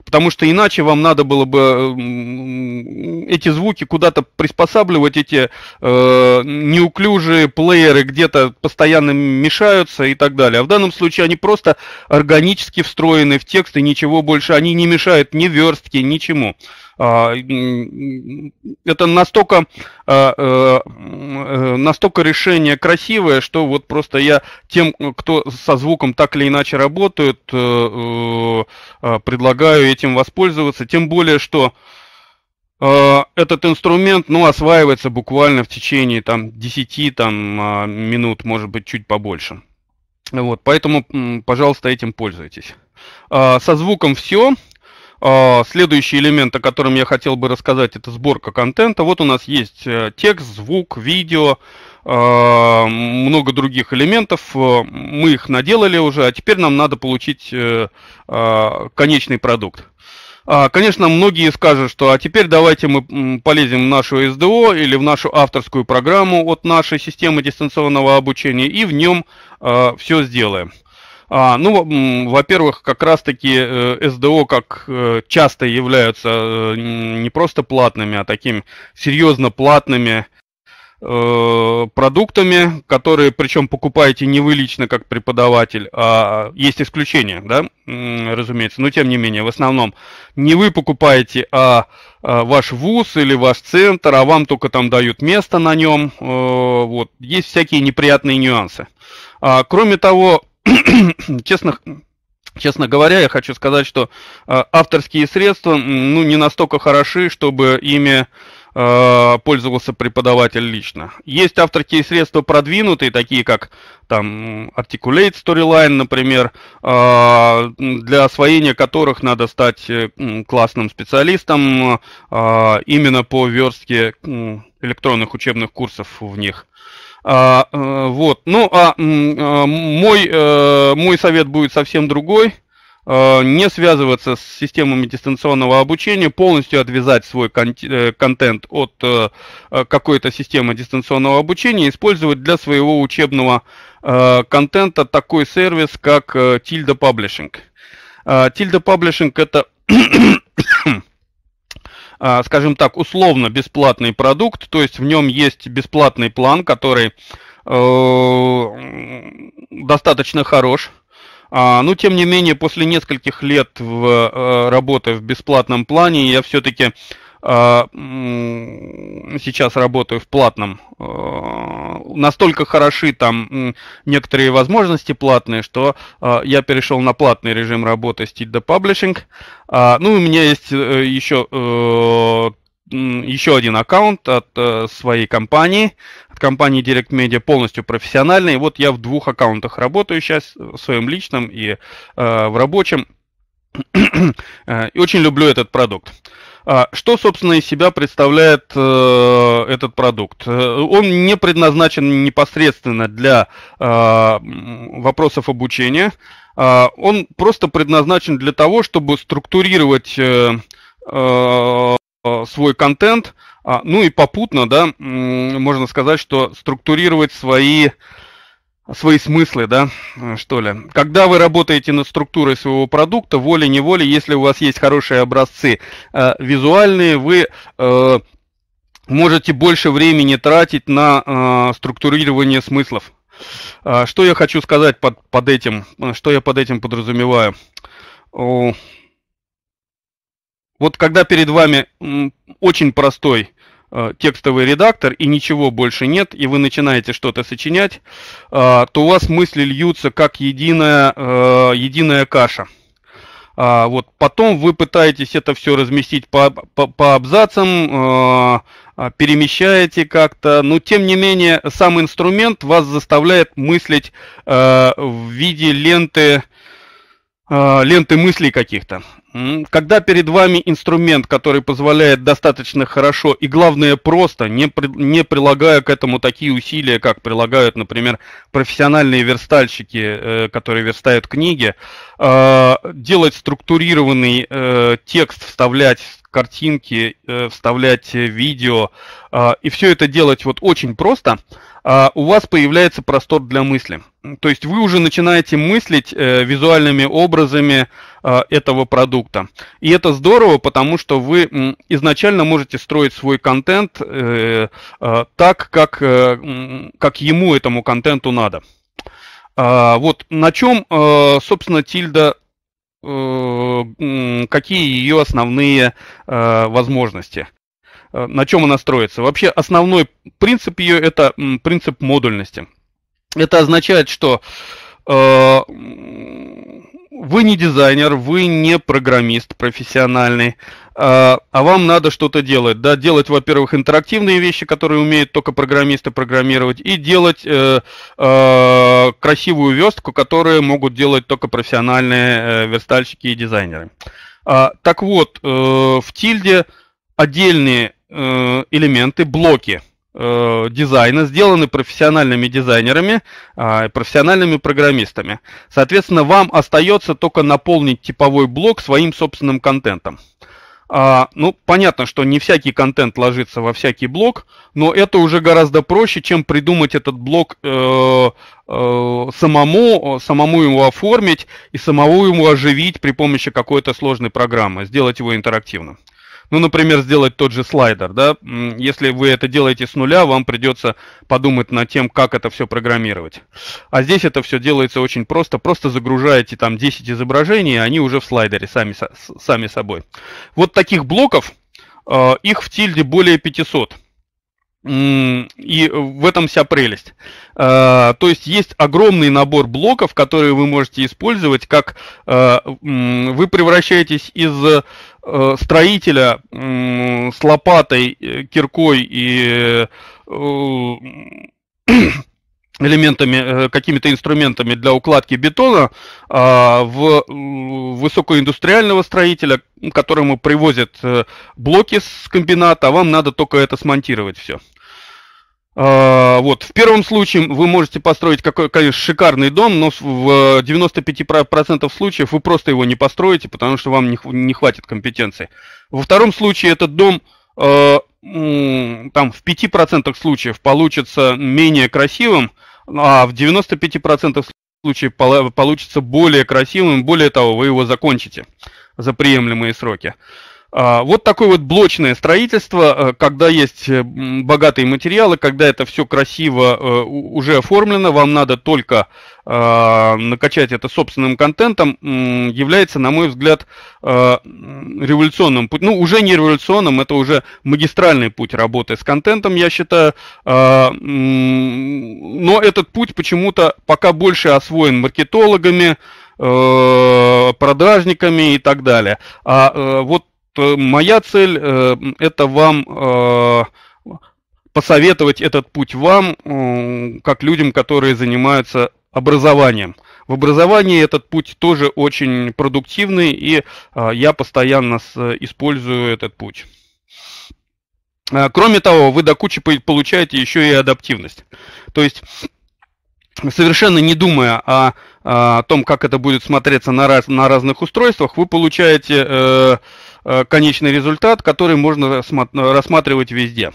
Speaker 1: потому что иначе вам надо было бы э, эти звуки куда-то приспосабливать, эти э, неуклюжие плееры где-то постоянно мешаются и так далее. А в данном случае они просто органически встроены в текст, и ничего больше, они не мешают ни верстке, ничему. Э, а, это настолько, а, э, э, настолько решение красивое, что вот просто я тем, кто со звуком так или иначе работают, э, предлагаю этим воспользоваться. Тем более, что этот инструмент, ну, осваивается буквально в течение там 10 там, а, минут, может быть, чуть побольше. Вот, поэтому, пожалуйста, этим пользуйтесь. Со звуком все. А, следующий элемент, о котором я хотел бы рассказать, это сборка контента. Вот у нас есть э, текст, звук, видео, а, много других элементов. Э, мы их наделали уже, а теперь нам надо получить э, а, конечный продукт. Конечно, многие скажут, что а теперь давайте мы полезем в нашу СДО или в нашу авторскую программу от нашей системы дистанционного обучения и в нем все сделаем. А, ну, во-первых, как раз-таки э, СДО как э, часто являются э, не просто платными, а такими серьезно платными продуктами, которые причем покупаете не вы лично как преподаватель, а есть исключения, да, разумеется, но тем не менее, в основном не вы покупаете, а, а ваш вуз или ваш центр, а вам только там дают место на нем, вот, есть всякие неприятные нюансы. А, кроме того, честно, Честно говоря, я хочу сказать, что э, авторские средства ну, не настолько хороши, чтобы ими э, пользовался преподаватель лично. Есть авторские средства продвинутые, такие как там Articulate Storyline, например, э, для освоения которых надо стать классным специалистом именно по верстке электронных учебных курсов в них. А, э, вот. Ну, а, а мой, э, мой совет будет совсем другой. Э, не связываться с системами дистанционного обучения, полностью отвязать свой контент от какой-то системы дистанционного обучения, использовать для своего учебного контента такой сервис, как Tilda Publishing. Tilda Publishing это а, скажем так, условно бесплатный продукт, то есть в нем есть бесплатный план, который э, достаточно хорош. А, Но, ну, тем не менее, после нескольких лет в, э, работы в бесплатном плане я все-таки а, сейчас работаю в платном. Э, настолько хороши там некоторые возможности платные, что а, я перешел на платный режим работы с TD Publishing. А, ну, у меня есть э, еще э, еще один аккаунт от э, своей компании, от компании Direct Media, полностью профессиональный. Вот я в двух аккаунтах работаю сейчас, в своем личном и э, в рабочем. и очень люблю этот продукт. Э, а, что, собственно, из себя представляет э, этот продукт? Э, он не предназначен непосредственно для э, вопросов обучения. Э, он просто предназначен для того, чтобы структурировать э, э, свой контент, ну и попутно, да, можно сказать, что структурировать свои э, свои смыслы, да, э, что ли. Когда вы работаете над структурой своего продукта, волей-неволей, если у вас есть хорошие образцы э, визуальные, вы э, можете больше времени тратить на э, структурирование смыслов. А что я хочу сказать под, под этим, э, что я под этим подразумеваю? вот когда перед вами очень простой Э, текстовый редактор и ничего больше нет, и вы начинаете что-то сочинять, э, то у вас мысли льются как единая, э, единая каша. А, вот потом вы пытаетесь это все разместить по, по, по абзацам, а, перемещаете как-то, но тем не менее сам инструмент вас заставляет мыслить в виде ленты, ленты мыслей каких-то. Когда перед вами инструмент, который позволяет достаточно хорошо и, главное, просто, не, при, не прилагая к этому такие усилия, как прилагают, например, профессиональные верстальщики, э, которые верстают книги, э, делать структурированный э, текст, вставлять картинки, э, вставлять э, видео э, и все это делать вот очень просто, э, у вас появляется простор для мысли. То есть вы уже начинаете мыслить э, визуальными образами э, этого продукта. И это здорово, потому что вы э, изначально можете строить свой контент э, э, так, как, э, как ему этому контенту надо. А, вот на чем, э, собственно, Тильда Э, какие ее основные э, возможности, э, на чем она строится. Вообще основной принцип ее это принцип модульности. Это означает, что вы не дизайнер, вы не программист профессиональный, а, а вам надо что-то делать. Да, делать, во-первых, интерактивные вещи, которые умеют только программисты программировать, и делать э, э, красивую верстку, которые могут делать только профессиональные э, верстальщики и дизайнеры. А, так вот, э, в тильде отдельные э, элементы, блоки – Э, дизайна сделаны профессиональными дизайнерами, а, и профессиональными программистами. Соответственно, вам остается только наполнить типовой блок своим собственным контентом. А, ну, понятно, что не всякий контент ложится во всякий блок, но это уже гораздо проще, чем придумать этот блок э, э, самому, самому его оформить и самому ему оживить при помощи какой-то сложной программы, сделать его интерактивным. Ну, например, сделать тот же слайдер, да? Если вы это делаете с нуля, вам придется подумать над тем, как это все программировать. А здесь это все делается очень просто. Просто загружаете там 10 изображений, и они уже в слайдере сами, сами собой. Вот таких блоков, а, их в тильде более 500. И в этом вся прелесть. Э, то есть есть огромный набор блоков, которые вы можете использовать, как э, вы превращаетесь из э, строителя с лопатой, киркой и элементами, какими-то инструментами для укладки бетона а, в высокоиндустриального строителя, которому привозят блоки с комбината, а вам надо только это смонтировать все. А, вот, в первом случае вы можете построить, какой, конечно, шикарный дом, но в 95% э, случаев вы просто его не построите, потому что вам не, хватит компетенции. Во втором случае этот дом э, там, в 5% случаев получится менее красивым, а в 95% случаев получится более красивым, более того, вы его закончите за приемлемые сроки. А, вот такое вот блочное строительство, э, когда есть э, богатые материалы, когда это все красиво э, уже оформлено, вам надо только а, накачать это собственным контентом, является, на мой взгляд, революционным путем. Ну, уже не революционным, это уже магистральный путь работы с контентом, я считаю. А, но этот путь почему-то пока больше освоен маркетологами, продажниками и так далее. А вот Э, моя цель э, это вам э, посоветовать этот путь вам, как людям, которые занимаются образованием. В образовании этот путь тоже очень продуктивный, и я постоянно использую этот путь. кроме того, вы до кучи получаете еще и адаптивность. То есть совершенно не думая о, о том, как это будет смотреться на, раз, на разных устройствах, вы получаете э, Э, конечный результат, который можно рассматривать везде.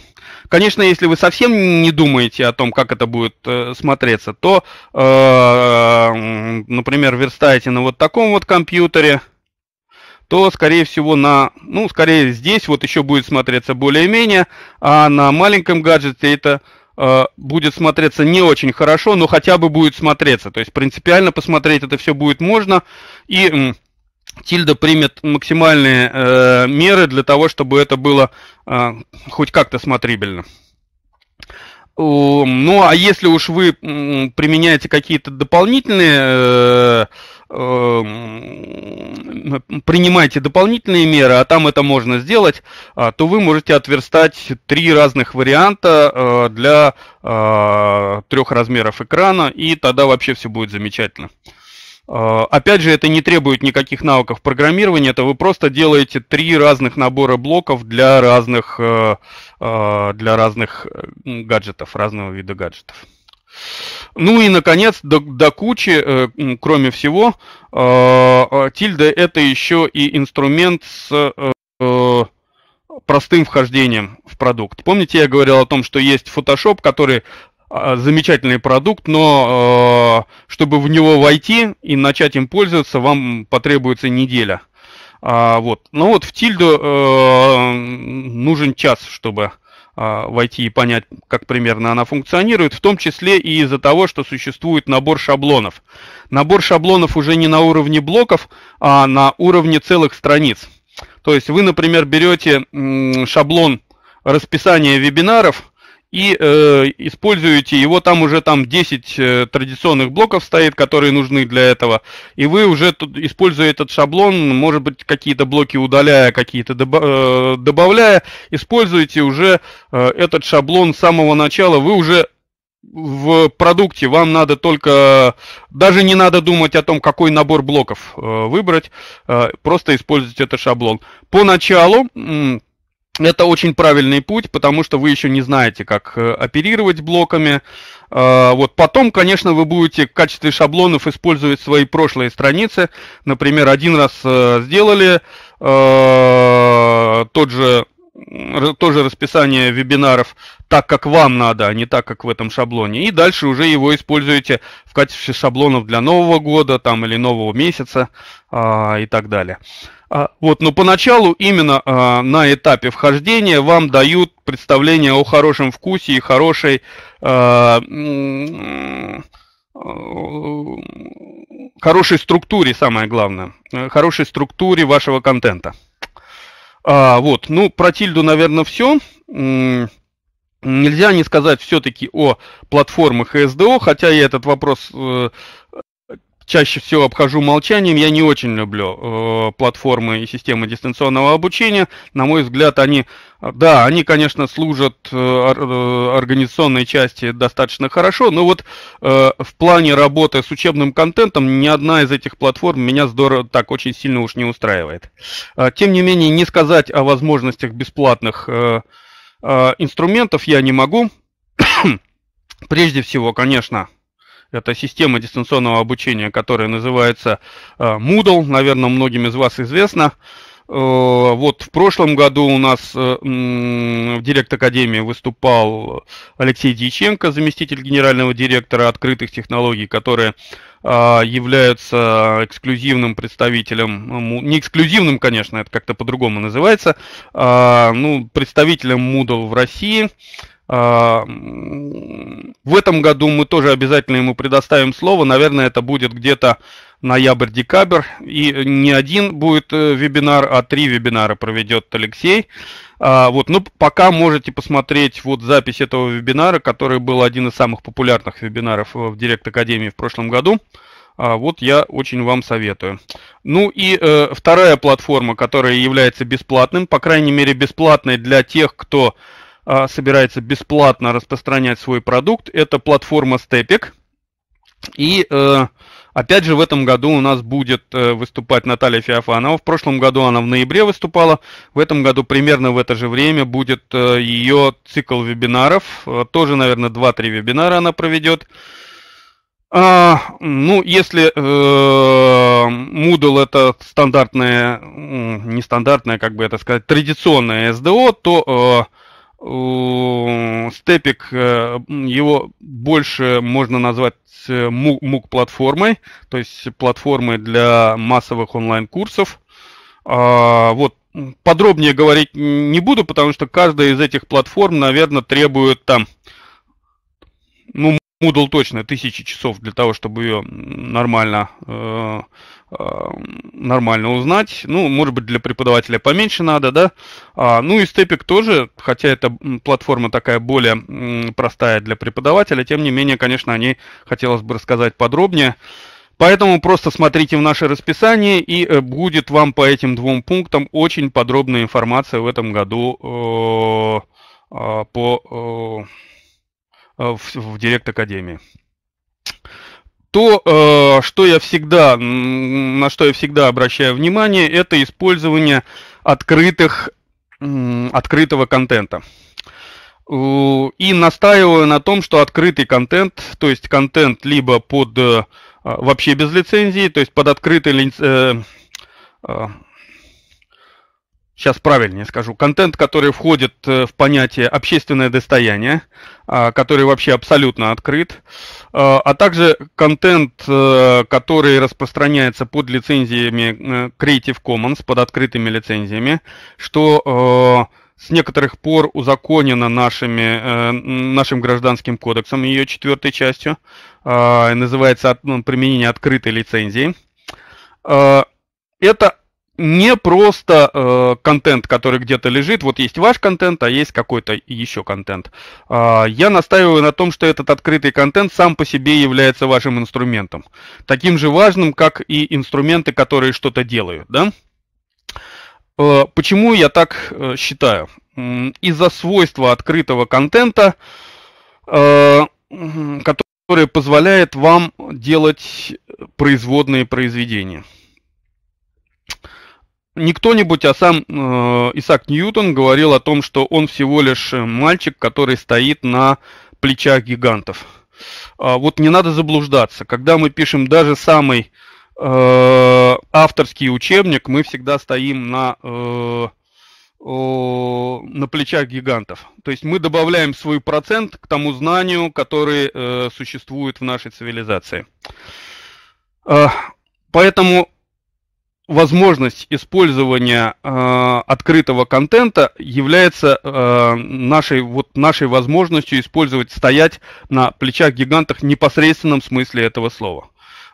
Speaker 1: Конечно, если вы совсем не думаете о том, как это будет э, смотреться, то, э, например, верстаете на вот таком вот компьютере, то, скорее всего, на, ну, скорее здесь вот еще будет смотреться более-менее, а на маленьком гаджете это будет смотреться не очень хорошо, но хотя бы будет смотреться. То есть принципиально посмотреть это все будет можно. И Тильда примет максимальные э, меры для того, чтобы это было э, хоть как-то смотрибельно. Ну, а если уж вы применяете какие-то дополнительные, э, э, принимаете дополнительные меры, а там это можно сделать, э, то вы можете отверстать три разных варианта э, для э, трех размеров экрана, и тогда вообще все будет замечательно. А, опять же, это не требует никаких навыков программирования, это вы просто делаете три разных набора блоков для разных, э, э, для разных э, гаджетов, разного вида гаджетов. Ну и, наконец, до, до кучи, кроме всего, тильда это еще и инструмент с простым вхождением в продукт. Помните, я говорил о том, что есть Photoshop, который а, замечательный продукт, но э, чтобы в него войти и начать им пользоваться, вам потребуется неделя. А, вот. Но ну вот в тильду э, нужен час, чтобы а, войти и понять, как примерно она функционирует, в том числе и из-за того, что существует набор шаблонов. Набор шаблонов уже не на уровне блоков, а на уровне целых страниц. То есть вы, например, берете шаблон расписания вебинаров, и э, используете его, там уже там 10 э, традиционных блоков стоит, которые нужны для этого, и вы уже, тут, используя этот шаблон, может быть, какие-то блоки удаляя, какие-то добо- э, добавляя, используете уже э, этот шаблон с самого начала, вы уже в продукте вам надо только, даже не надо думать о том, какой набор блоков э, выбрать, э, просто используйте этот шаблон. Поначалу... Э, это очень правильный путь, потому что вы еще не знаете, как э, оперировать блоками. А, вот потом, конечно, вы будете в качестве шаблонов использовать свои прошлые страницы. Например, один раз э, сделали э, тот же тоже расписание вебинаров так, как вам надо, а не так, как в этом шаблоне. И дальше уже его используете в качестве шаблонов для Нового года там, или Нового месяца а, и так далее. А, вот, но поначалу именно э, на этапе вхождения вам дают представление о хорошем вкусе и хорошей э, хорошей структуре, самое главное, э, хорошей структуре вашего контента. А, вот, ну, про тильду, наверное, все. Нельзя не сказать все-таки о платформах и СДО, хотя я этот вопрос э, чаще всего обхожу молчанием. Я не очень люблю э, платформы и системы дистанционного обучения. На мой взгляд, они, да, они, конечно, служат э, э, организационной части достаточно хорошо, но вот э, в плане работы с учебным контентом ни одна из этих платформ меня здорово так очень сильно уж не устраивает. Э, тем не менее, не сказать о возможностях бесплатных э, э, инструментов я не могу. Прежде всего, конечно, это система дистанционного обучения, которая называется э, Moodle, наверное, многим из вас известна. Э, вот в прошлом году у нас э, в Директ Академии выступал Алексей Дьяченко, заместитель генерального директора открытых технологий, которые являются эксклюзивным представителем, не эксклюзивным, конечно, это как-то по-другому называется, а, ну, представителем Moodle в России. А, в этом году мы тоже обязательно ему предоставим слово. Наверное, это будет где-то ноябрь-декабрь. И не один будет э, вебинар, а три вебинара проведет Алексей. А, вот, ну, пока можете посмотреть вот запись этого вебинара, который был один из самых популярных вебинаров э, в Директ Академии в прошлом году. А, вот я очень вам советую. Ну и э, вторая платформа, которая является бесплатным, по крайней мере бесплатной для тех, кто а, собирается бесплатно распространять свой продукт. Это платформа Stepik. И э, опять же в этом году у нас будет э, выступать Наталья Феофанова. В прошлом году она в ноябре выступала. В этом году примерно в это же время будет э, ее цикл вебинаров. Э, тоже, наверное, 2-3 вебинара она проведет. А, ну, если э, Moodle это стандартная, не стандартная, как бы это сказать, традиционная СДО, то э, Степик, э, его больше можно назвать MOOC-платформой, э, то есть платформой для массовых онлайн-курсов. А, вот подробнее говорить не буду, потому что каждая из этих платформ, наверное, требует там, ну, Moodle точно тысячи часов для того, чтобы ее нормально э, Э, нормально узнать. Ну, может быть, для преподавателя поменьше надо, да. А, ну и степик тоже, хотя это платформа такая более простая для преподавателя, тем не менее, конечно, о ней хотелось бы рассказать подробнее. Поэтому просто смотрите в наше расписание, и э, будет вам по этим двум пунктам очень подробная информация в этом году э, а, по, в, в Директ Академии то, э, что я всегда, на что я всегда обращаю внимание, это использование открытых, открытого контента. И настаиваю на том, что открытый контент, то есть контент либо под э, вообще без лицензии, то есть под открытой э, сейчас правильнее скажу, контент, который входит э, в понятие общественное достояние, а, который вообще абсолютно открыт, а, а также контент, э, который распространяется под лицензиями э, Creative Commons, под открытыми лицензиями, что с некоторых пор узаконено нашими, нашим гражданским кодексом, ее четвертой частью, а, называется ну, «Применение открытой лицензии». Это не просто э, контент, который где-то лежит, вот есть ваш контент, а есть какой-то еще контент. Э, я настаиваю на том, что этот открытый контент сам по себе является вашим инструментом, таким же важным, как и инструменты, которые что-то делают, да? Э, почему я так э, считаю? Из-за свойства открытого контента, э, который позволяет вам делать производные произведения не кто-нибудь, а сам э, Исаак Ньютон говорил о том, что он всего лишь э, мальчик, который стоит на плечах гигантов. А вот не надо заблуждаться. Когда мы пишем даже самый э, авторский учебник, мы всегда стоим на, э, э, на плечах гигантов. То есть мы добавляем свой процент к тому знанию, которое э, существует в нашей цивилизации. Э, поэтому возможность использования э, открытого контента является э, нашей, вот, нашей возможностью использовать, стоять на плечах гигантов в непосредственном смысле этого слова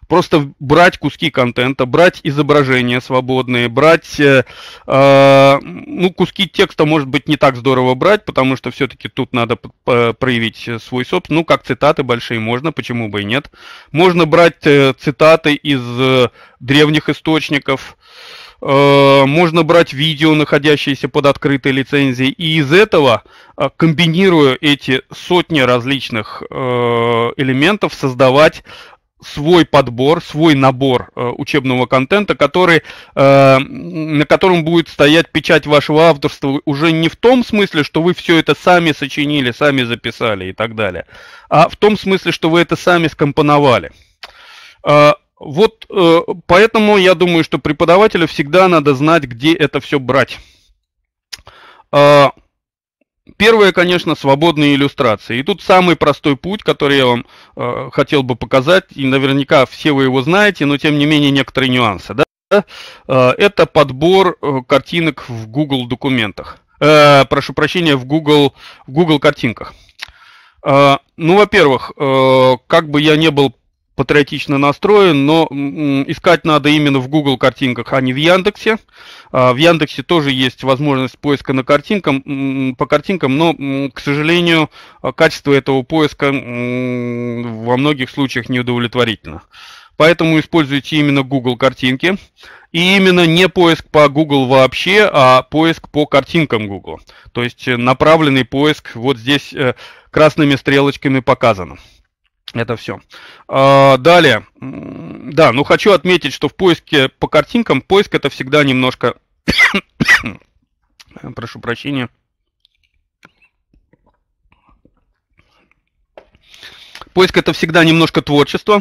Speaker 1: просто брать куски контента, брать изображения свободные, брать, э, э, ну, куски текста, может быть, не так здорово брать, потому что все-таки тут надо проявить э, свой собственный, ну, как цитаты большие можно, почему бы и нет. Можно брать э, цитаты из э, древних источников, э, можно брать видео, находящиеся под открытой лицензией, и из этого, а, комбинируя эти сотни различных э, элементов, создавать свой подбор, свой набор э, учебного контента, который, э, на котором будет стоять печать вашего авторства уже не в том смысле, что вы все это сами сочинили, сами записали и так далее, а в том смысле, что вы это сами скомпоновали. Э, вот э, поэтому я думаю, что преподавателю всегда надо знать, где это все брать. Э, Первое, конечно, свободные иллюстрации. И тут самый простой путь, который я вам э, хотел бы показать, и наверняка все вы его знаете, но тем не менее некоторые нюансы. Да? Э, это подбор э, картинок в Google документах. Э, прошу прощения, в Google, в Google картинках. Э, ну, во-первых, э, как бы я не был патриотично настроен, но искать надо именно в Google картинках, а не в Яндексе. А, в Яндексе тоже есть возможность поиска на картинкам, по картинкам, но, к сожалению, а, качество этого поиска во многих случаях неудовлетворительно. Поэтому используйте именно Google картинки. И именно не поиск по Google вообще, а поиск по картинкам Google. То есть э, направленный поиск вот здесь э, красными стрелочками показано. Это все. А, далее. Да, ну хочу отметить, что в поиске по картинкам поиск это всегда немножко... Прошу прощения. Поиск это всегда немножко творчество.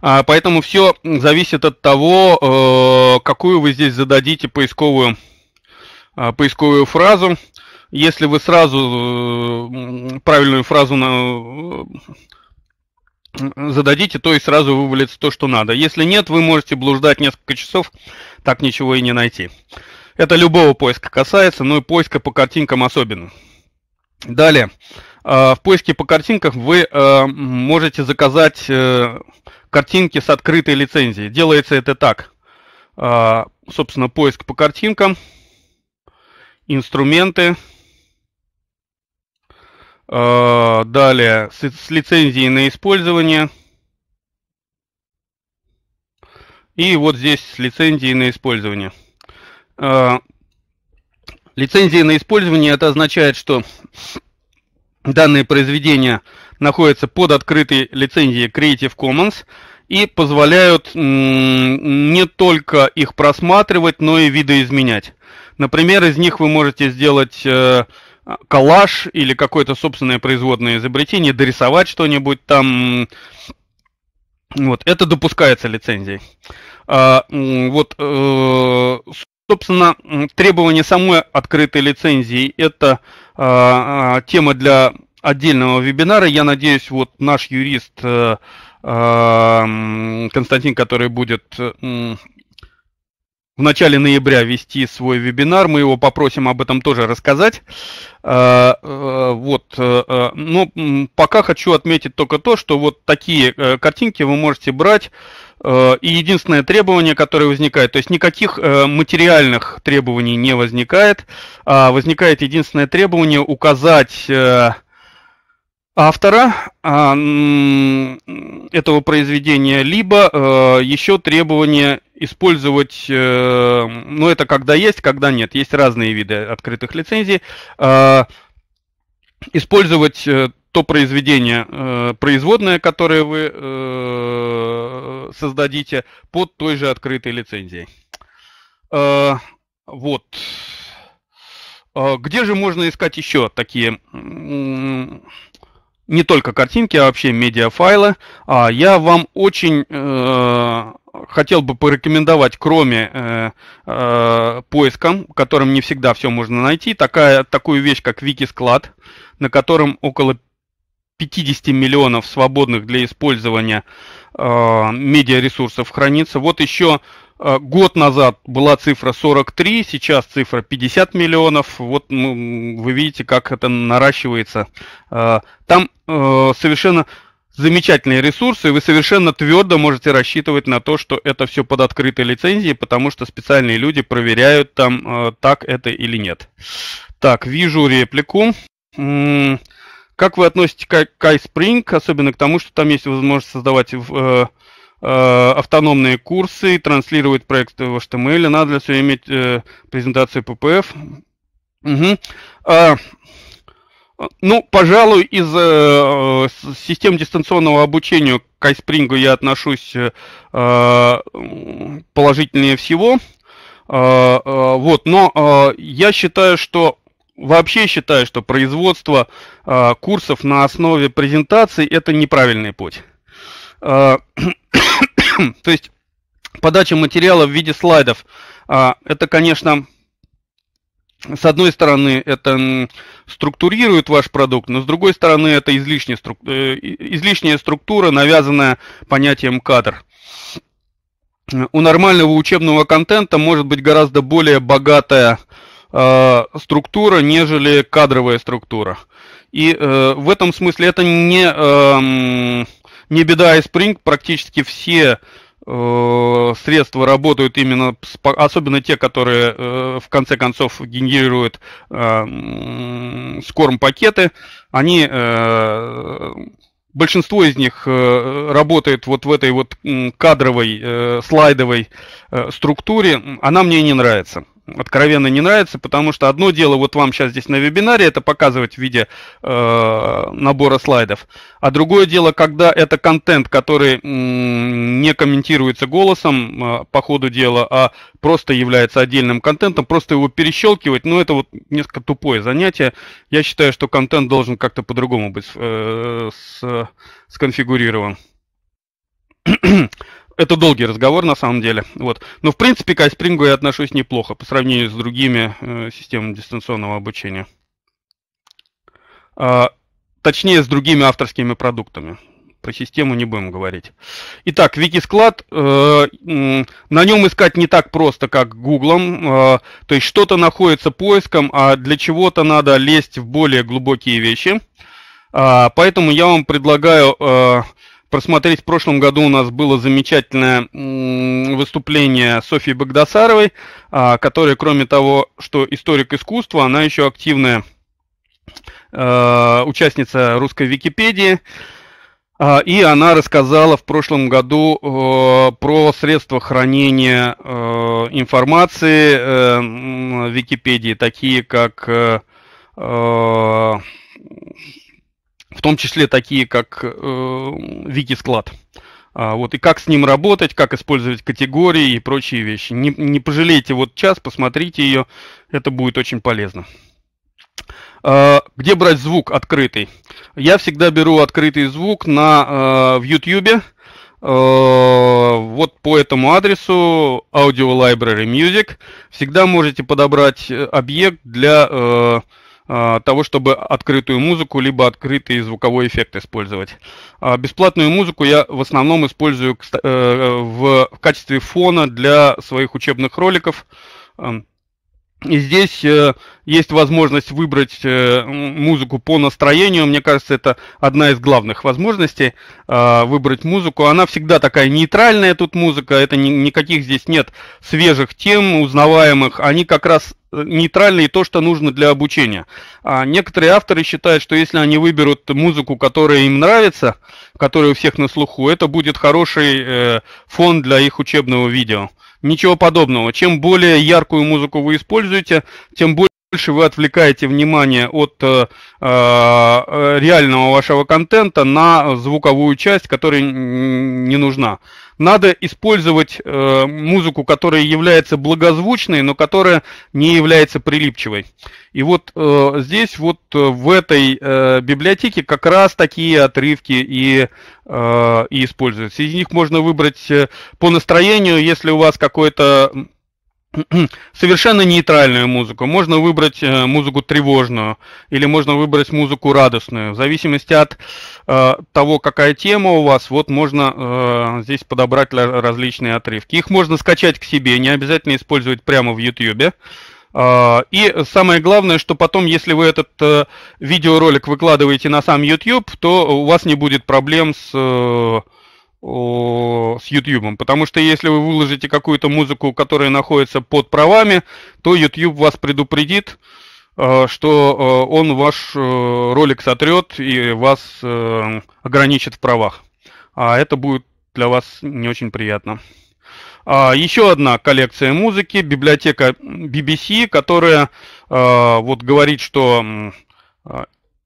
Speaker 1: А, поэтому все зависит от того, э, какую вы здесь зададите поисковую, а, поисковую фразу. Если вы сразу э, правильную фразу на э, зададите, то и сразу вывалится то, что надо. Если нет, вы можете блуждать несколько часов, так ничего и не найти. Это любого поиска касается, но и поиска по картинкам особенно. Далее, а, в поиске по картинкам вы э, можете заказать э, картинки с открытой лицензией. Делается это так. А, собственно, поиск по картинкам, инструменты, инструменты. Э, далее, с лицензией на использование. И вот здесь с лицензией на использование. Э, лицензия на использование это означает, что данные произведения находятся под открытой лицензией Creative Commons и позволяют не только их просматривать, но и видоизменять. Например, из них вы можете сделать э, а, коллаж или какое-то собственное производное изобретение, дорисовать что-нибудь там. Вот, это допускается лицензией. А, вот, э, собственно, требование самой открытой лицензии – это а, а, тема для отдельного вебинара. Я надеюсь, вот наш юрист э, Константин, который будет э, в начале ноября вести свой вебинар. Мы его попросим об этом тоже рассказать. Э, э, вот. Э, Но ну, пока хочу отметить только то, что вот такие картинки вы можете брать. И единственное требование, которое возникает, то есть никаких материальных требований не возникает. А возникает единственное требование указать автора а, этого произведения, либо э, еще требование использовать, э, ну это когда есть, когда нет, есть разные виды открытых лицензий, а, использовать э, то произведение, производное, которое вы создадите под той же открытой лицензией. А, вот. Где же можно искать еще такие не только картинки, а вообще медиафайлы. А я вам очень э, хотел бы порекомендовать, кроме э, э, поиска, которым не всегда все можно найти, такая, такую вещь, как Wikisклад, на котором около 50 миллионов свободных для использования э, медиаресурсов хранится. Вот еще а, год назад была цифра 43, сейчас цифра 50 миллионов. Вот ну, вы видите, как это наращивается. А, там э, совершенно замечательные ресурсы, и вы совершенно твердо можете рассчитывать на то, что это все под открытой лицензией, потому что специальные люди проверяют там, э, так это или нет. Так, вижу реплику. Как вы относитесь к iSpring, особенно к тому, что там есть возможность создавать э, Э, автономные курсы, транслировать проект в HTML. Надо для все иметь э, презентацию PPF. Угу. А, ну, пожалуй, из э, систем дистанционного обучения к iSpring я отношусь э, э положительнее всего. Э, э, вот, но э, я считаю, что вообще считаю, что производство э, курсов на основе презентации это неправильный путь. А, то есть подача материала в виде слайдов. А, это, конечно, с одной стороны, это структурирует ваш продукт, но с другой стороны, это излишняя, струк... Э, излишняя структура, навязанная понятием кадр. У нормального учебного контента может быть гораздо более богатая э, структура, нежели кадровая структура. И э, в этом смысле это не... Э, не беда а и Spring, практически все э, средства работают именно, особенно те, которые э, в конце концов генерируют э, скорм пакеты, они э, большинство из них э, работает вот в этой вот кадровой э, слайдовой э, структуре, она мне не нравится откровенно не нравится, потому что одно дело вот вам сейчас здесь на вебинаре это показывать в виде э, набора слайдов, а другое дело, когда это контент, который не комментируется голосом э, по ходу дела, а просто является отдельным контентом, просто его перещелкивать, ну это вот несколько тупое занятие. Я считаю, что контент должен как-то по-другому быть э, с, сконфигурирован. Это долгий разговор на самом деле. Вот. Но в принципе к iSpring я отношусь неплохо по сравнению с другими э, системами дистанционного обучения. Э, точнее, с другими авторскими продуктами. Про систему не будем говорить. Итак, Wikisклад. э, на нем искать не так просто, как Гуглом. Э, то есть что-то находится поиском, а для чего-то надо лезть в более глубокие вещи. Э, поэтому я вам предлагаю... Э, просмотреть в прошлом году у нас было замечательное выступление Софии Багдасаровой, а, которая, кроме того, что историк искусства, она еще активная а, участница русской Википедии. А, и она рассказала в прошлом году э, про средства хранения э, информации в э, Википедии, такие как в том числе такие, как э, Вики-склад. А, вот, и как с ним работать, как использовать категории и прочие вещи. Не, не пожалейте вот час, посмотрите ее, это будет очень полезно. А, где брать звук открытый? Я всегда беру открытый звук на, а, в YouTube. А, вот по этому адресу Audio Library Music. Всегда можете подобрать э, объект для... А, Э, того, чтобы открытую музыку, либо открытый звуковой эффект использовать. А, бесплатную музыку я в основном использую э, в качестве фона для своих учебных роликов. Эм, и Здесь э, есть возможность выбрать э, музыку по настроению. Мне кажется, это одна из главных возможностей э, выбрать музыку. Она всегда такая нейтральная тут музыка. Это ни, никаких здесь нет свежих тем, узнаваемых. Они как раз э, нейтральные то, что нужно для обучения. А некоторые авторы считают, что если они выберут музыку, которая им нравится, которая у всех на слуху, это будет хороший э, фон для их учебного видео. Ничего подобного. Чем более яркую музыку вы используете, тем более больше вы отвлекаете внимание от э, э, реального вашего контента на звуковую часть, которая не нужна. Надо использовать э, музыку, которая является благозвучной, но которая не является прилипчивой. И вот э, здесь, вот э, в этой э, библиотеке как раз такие отрывки и, э, и используются. Из них можно выбрать э, по настроению, если у вас какое то совершенно нейтральную музыку. Можно выбрать э, музыку тревожную или можно выбрать музыку радостную. В зависимости от э, того, какая тема у вас, вот можно э, здесь подобрать различные отрывки. Их можно скачать к себе, не обязательно использовать прямо в YouTube. Э, а, и самое главное, что потом, если вы этот э, видеоролик выкладываете на сам YouTube, то у вас не будет проблем с э, с YouTube. Потому что если вы выложите какую-то музыку, которая находится под правами, то YouTube вас предупредит, э, что э, он ваш э, ролик сотрет и вас ограничит в правах. А это будет для вас не очень приятно. А, еще одна коллекция музыки, библиотека BBC, которая вот говорит, что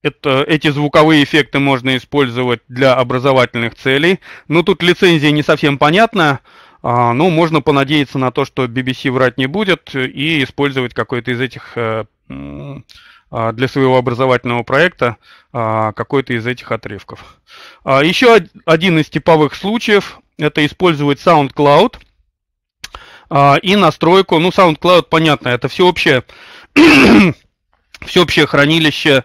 Speaker 1: это, эти звуковые эффекты можно использовать для образовательных целей. Но ну, тут лицензия не совсем понятна. А, но можно понадеяться на то, что BBC врать не будет и использовать какой-то из этих э, а, для своего образовательного проекта а, какой-то из этих отрывков. А, еще один из типовых случаев – это использовать SoundCloud и настройку. Ну, SoundCloud, понятно, это всеобщее, всеобщее хранилище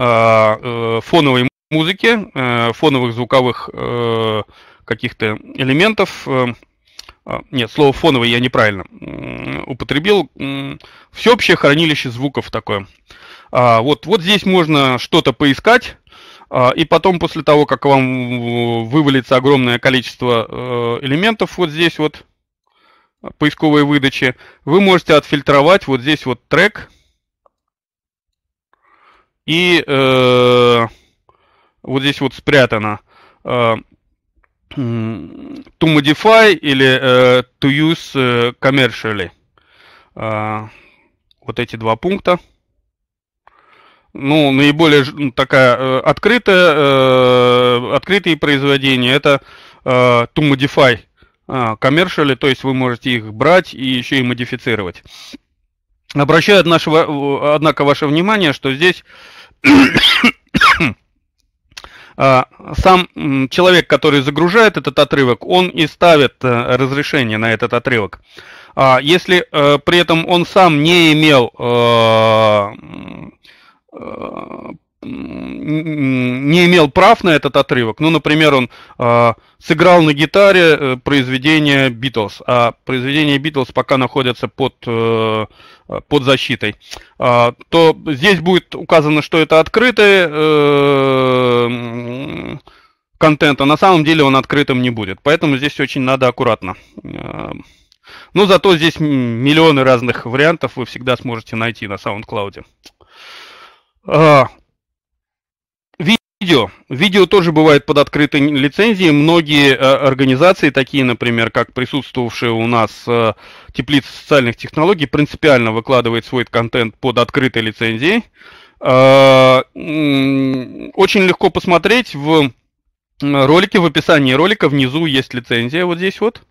Speaker 1: Э, э, фоновой музыки, э, фоновых звуковых каких-то элементов. Нет, слово фоновый я неправильно употребил. Всеобщее хранилище звуков такое. А, вот, вот здесь можно что-то поискать. А, и потом, после того, как вам вывалится огромное количество элементов вот здесь вот, поисковой выдачи, вы можете отфильтровать вот здесь вот трек, и э, вот здесь вот спрятано э, to modify или э, to use э, commercially. Э, вот эти два пункта. Ну, наиболее такая э, открытая, э, открытые произведения это э, to modify э, commercially, то есть вы можете их брать и еще и модифицировать. Обращаю, наше, однако, ваше внимание, что здесь а, сам человек, который загружает этот отрывок, он и ставит э, разрешение на этот отрывок. А, если э, при этом он сам не имел э, не имел прав на этот отрывок. Ну, например, он э, сыграл на гитаре э, произведение Битлз, а произведение Битлз пока находится под, э, под защитой. Э, то здесь будет указано, что это открытый э, контент, а на самом деле он открытым не будет. Поэтому здесь очень надо аккуратно. Э, но ну, зато здесь миллионы разных вариантов вы всегда сможете найти на SoundCloud. А, видео. Видео тоже бывает под открытой лицензией. Многие э, организации, такие, например, как присутствовавшие у нас э, теплицы социальных технологий, принципиально выкладывает свой контент под открытой лицензией. Э, очень легко посмотреть в ролике, в описании ролика внизу есть лицензия вот здесь вот.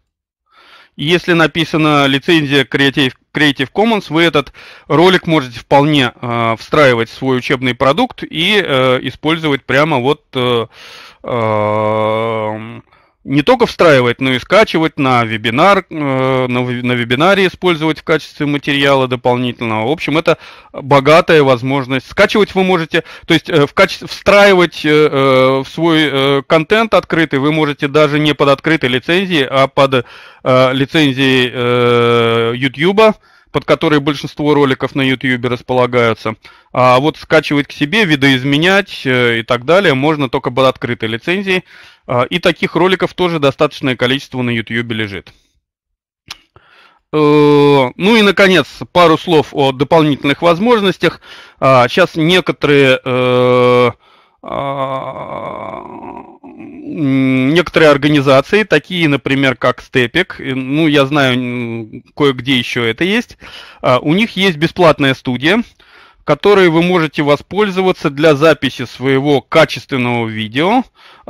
Speaker 1: Если написано лицензия Creative Creative Commons вы этот ролик можете вполне э, встраивать в свой учебный продукт и э, использовать прямо вот э, э, не только встраивать, но и скачивать на вебинар, э, на, вебинаре использовать в качестве материала дополнительного. В общем, это богатая возможность. Скачивать вы можете, то есть э, в качестве, встраивать э, в свой контент открытый вы можете даже не под открытой лицензией, а под лицензией YouTube под которой большинство роликов на YouTube располагаются. А вот скачивать к себе, видоизменять и так далее можно только под открытой лицензией. А, и таких роликов тоже достаточное количество на YouTube лежит. Э, ну и, наконец, пару слов о дополнительных возможностях. А, сейчас некоторые, э, а, некоторые организации, такие, например, как Степик, ну, я знаю, кое-где еще это есть, у них есть бесплатная студия – которые вы можете воспользоваться для записи своего качественного видео э,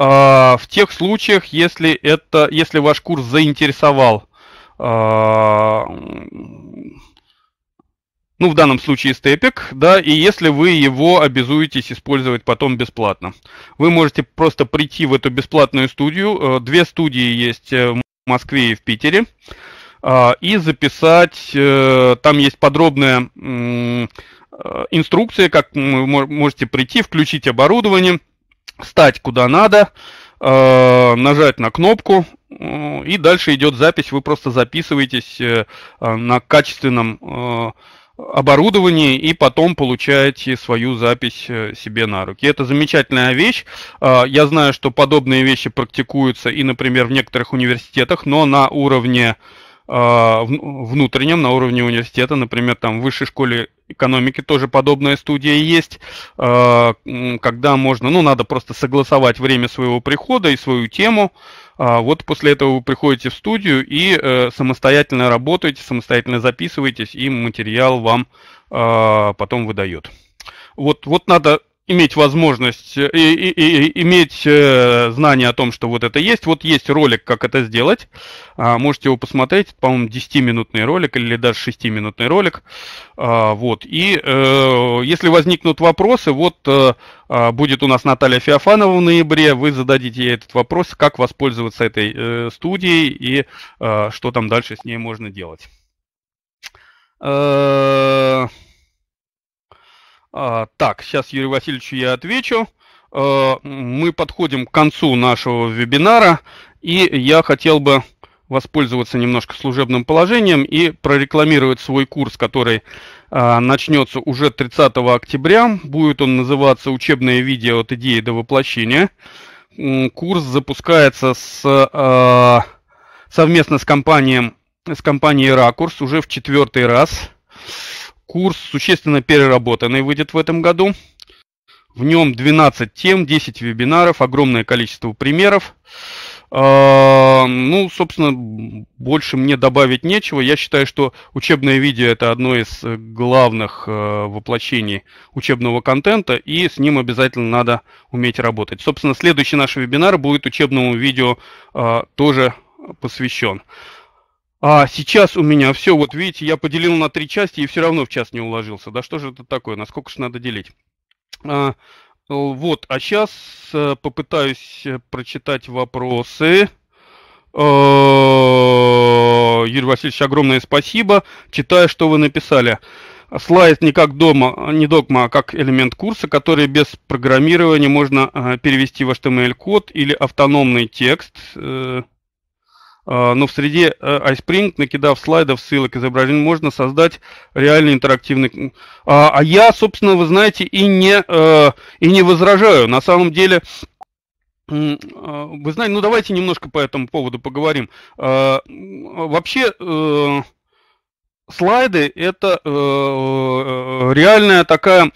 Speaker 1: в тех случаях, если, это, если ваш курс заинтересовал э, ну, в данном случае степик, да, и если вы его обязуетесь использовать потом бесплатно. Вы можете просто прийти в эту бесплатную студию, э, две студии есть э, в Москве и в Питере, а, и записать, э, там есть подробная Э, инструкция, как вы можете прийти, включить оборудование, встать куда надо, э, нажать на кнопку, э, и дальше идет запись, вы просто записываетесь на качественном оборудовании и потом получаете свою запись себе на руки. Это замечательная вещь. Я знаю, что подобные вещи практикуются и, например, в некоторых университетах, но на уровне а, внутреннем, на уровне университета, например, там в высшей школе экономики тоже подобная студия есть, а, когда можно, ну, надо просто согласовать время своего прихода и свою тему. А вот после этого вы приходите в студию и э, самостоятельно работаете, самостоятельно записываетесь, и материал вам потом выдает. Вот, вот надо иметь возможность, э, и, и, и, иметь э, знание о том, что вот это есть. Вот есть ролик, как это сделать. А, можете его посмотреть. По-моему, 10-минутный ролик или даже 6-минутный ролик. А, вот. И э, если возникнут вопросы, вот э, а, будет у нас Наталья Феофанова в ноябре. Вы зададите ей этот вопрос, как воспользоваться этой э, студией и э, что там дальше с ней можно делать. Э, а, так, сейчас Юрий Васильевич я отвечу. Э, мы подходим к концу нашего вебинара, и я хотел бы воспользоваться немножко служебным положением и прорекламировать свой курс, который а, начнется уже 30 октября. Будет он называться «Учебное видео от идеи до воплощения». Курс запускается с, а, совместно с, компанией, с компанией «Ракурс» уже в четвертый раз. Курс существенно переработанный выйдет в этом году. В нем 12 тем, 10 вебинаров, огромное количество примеров. А, ну, собственно, больше мне добавить нечего. Я считаю, что учебное видео это одно из главных э, воплощений учебного контента, и с ним обязательно надо уметь работать. Собственно, следующий наш вебинар будет учебному видео э, тоже посвящен. А сейчас у меня все, вот видите, я поделил на три части и все равно в час не уложился. Да что же это такое, насколько же надо делить? А, вот, а сейчас э, попытаюсь э, прочитать вопросы. Э, Юрий Васильевич, огромное спасибо. Читаю, что вы написали. Слайд не как дома, не догма, а как элемент курса, который без программирования можно перевести в HTML-код или автономный текст. А, но в среде э, iSpring, накидав слайдов, ссылок, изображений, можно создать реальный интерактивный... А, а я, собственно, вы знаете, и не, э, и не возражаю. На самом деле, а, вы знаете, ну давайте немножко по этому поводу поговорим. Вообще, э, слайды это реальная такая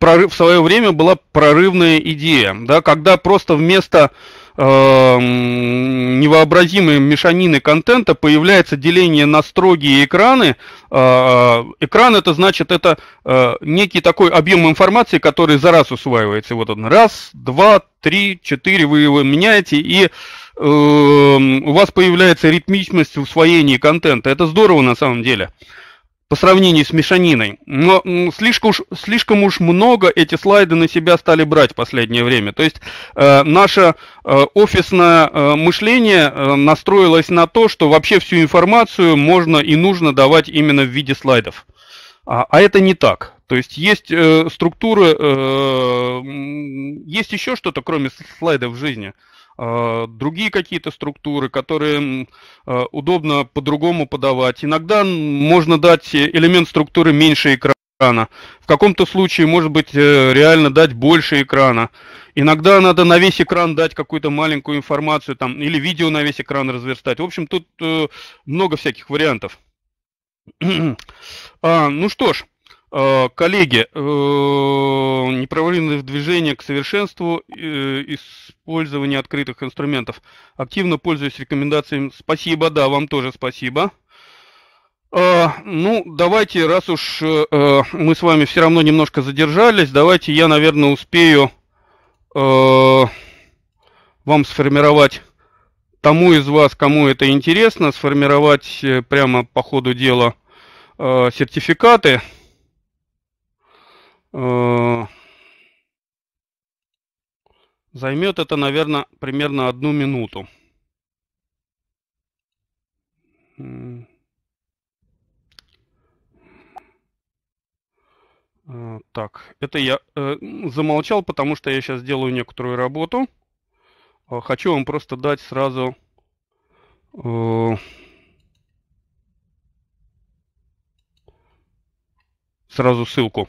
Speaker 1: прорыв в свое время была прорывная идея, да, когда просто вместо Эм, невообразимой мешанины контента появляется деление на строгие экраны. Э, э, экран это значит, это э, некий такой объем информации, который за раз усваивается. Вот он раз, два, три, четыре, вы его меняете, и эм, у вас появляется ритмичность в усвоении контента. Это здорово на самом деле по сравнению с мешаниной. Но слишком уж, слишком уж много эти слайды на себя стали брать в последнее время. То есть э, наше э, офисное э, мышление э, настроилось на то, что вообще всю информацию можно и нужно давать именно в виде слайдов. А, а это не так. То есть есть э, структуры, э, есть еще что-то, кроме слайдов в жизни. Э, Э, другие какие-то структуры, которые э, удобно по-другому подавать. Иногда можно дать э, элемент структуры меньше экрана. В каком-то случае, может быть, реально дать больше экрана. Иногда надо на весь экран дать какую-то маленькую информацию там, или видео на весь экран разверстать. В общем, тут много всяких вариантов. а, ну что ж, Э, коллеги, э, неправильные движение к совершенству, э, использования открытых инструментов. Активно пользуюсь рекомендациями. Спасибо, да, вам тоже спасибо. Ну, давайте, раз уж мы с вами все равно немножко задержались, давайте я, наверное, успею вам сформировать тому из вас, кому это интересно, сформировать прямо по ходу дела сертификаты. Э, займет это, наверное, примерно одну минуту. Э, так, это я э, замолчал, потому что я сейчас делаю некоторую работу. Хочу вам просто дать сразу сразу ссылку.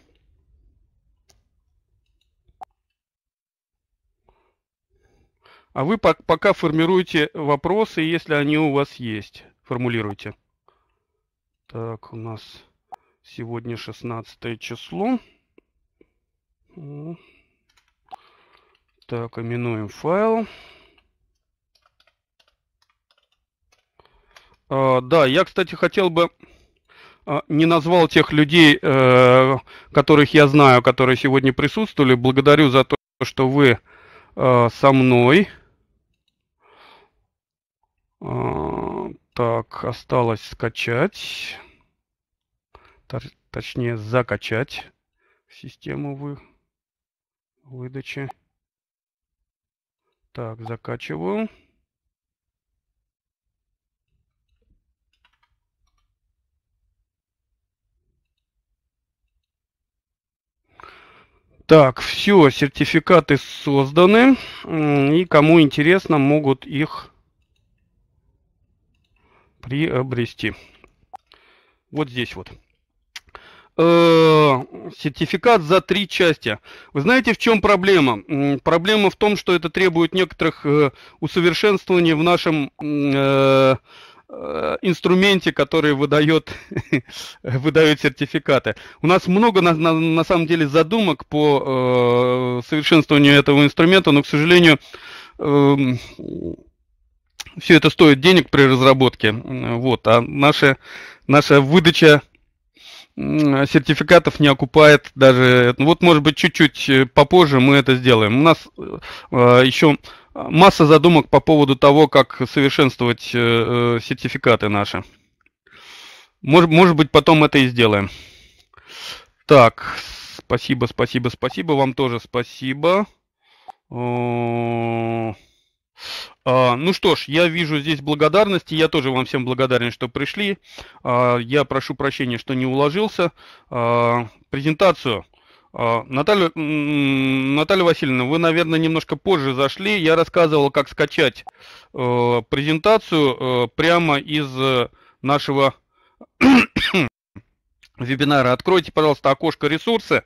Speaker 1: А вы пока формируете вопросы, если они у вас есть. Формулируйте. Так, у нас сегодня 16 число. Так, именуем файл. А, да, я, кстати, хотел бы а, не назвал тех людей, э, которых я знаю, которые сегодня присутствовали. Благодарю за то, что вы э, со мной. А, так, осталось скачать. Точнее, закачать систему вы выдачи. Так, закачиваю. Так, все, сертификаты созданы. И кому интересно, могут их приобрести. Вот здесь вот. Э, сертификат за три части. Вы знаете, в чем проблема? Проблема в том, что это требует некоторых э, усовершенствований в нашем э, инструменте, который выдает, выдает сертификаты. У нас много на, на, на самом деле задумок по э, совершенствованию этого инструмента, но, к сожалению, э, все это стоит денег при разработке. Вот, а наша, наша выдача сертификатов не окупает даже... Ну, вот, может быть, чуть-чуть э, попозже мы это сделаем. У нас э, еще масса задумок по поводу того, как совершенствовать э, э сертификаты наши. Может, может быть, потом это и сделаем. Так, спасибо, спасибо, спасибо. Вам тоже спасибо. Спасибо. А, ну что ж, я вижу здесь благодарности. Я тоже вам всем благодарен, что пришли. А, я прошу прощения, что не уложился. А, презентацию. Наталья, Наталья Васильевна, вы, наверное, немножко позже зашли. Я рассказывал, как скачать э, презентацию э, прямо из э, нашего вебинара. Откройте, пожалуйста, окошко ресурсы.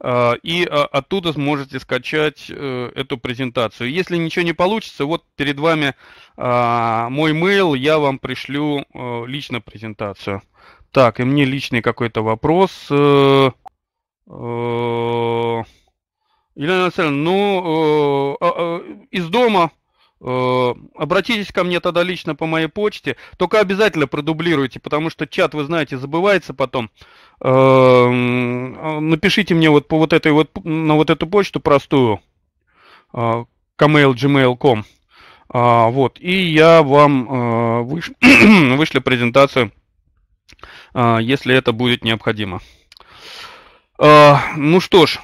Speaker 1: А, и а, оттуда сможете скачать э, эту презентацию. Если ничего не получится, вот перед вами а, мой mail, я вам пришлю э, лично презентацию. Так, и мне личный какой-то вопрос. Э, Елена Александровна, ну, из дома Э, обратитесь ко мне тогда лично по моей почте, только обязательно продублируйте, потому что чат, вы знаете, забывается потом. Э, напишите мне вот по вот этой вот на вот эту почту простую kmail.gmail.com. Э, эм а, вот, и я вам выш... вышлю презентацию, если это будет необходимо. Ну что ж,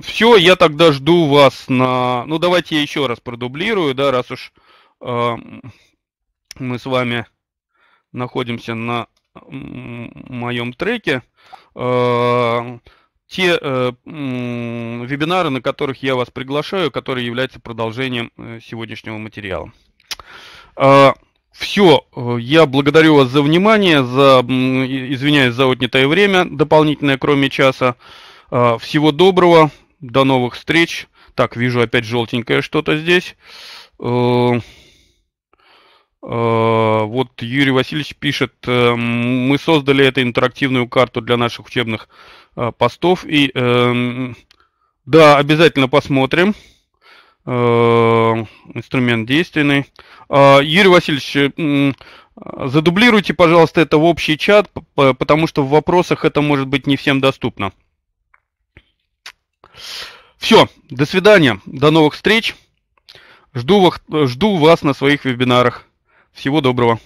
Speaker 1: все, я тогда жду вас на... Ну, давайте я еще раз продублирую, да, раз уж э, мы с вами находимся на моем треке. Э, те э, э, вебинары, на которых я вас приглашаю, которые являются продолжением э, сегодняшнего материала. Э, а, все, я благодарю вас за внимание, за, извиняюсь за отнятое время дополнительное, кроме часа. Всего доброго. До новых встреч. Так, вижу опять желтенькое что-то здесь. Э, э, вот Юрий Васильевич пишет, э, мы создали эту интерактивную карту для наших учебных постов. И да, обязательно посмотрим. Инструмент действенный. А, Юрий Васильевич, задублируйте, пожалуйста, это в общий чат, потому что в вопросах это может быть не всем доступно. Все, до свидания, до новых встреч. Жду вас, жду вас на своих вебинарах. Всего доброго.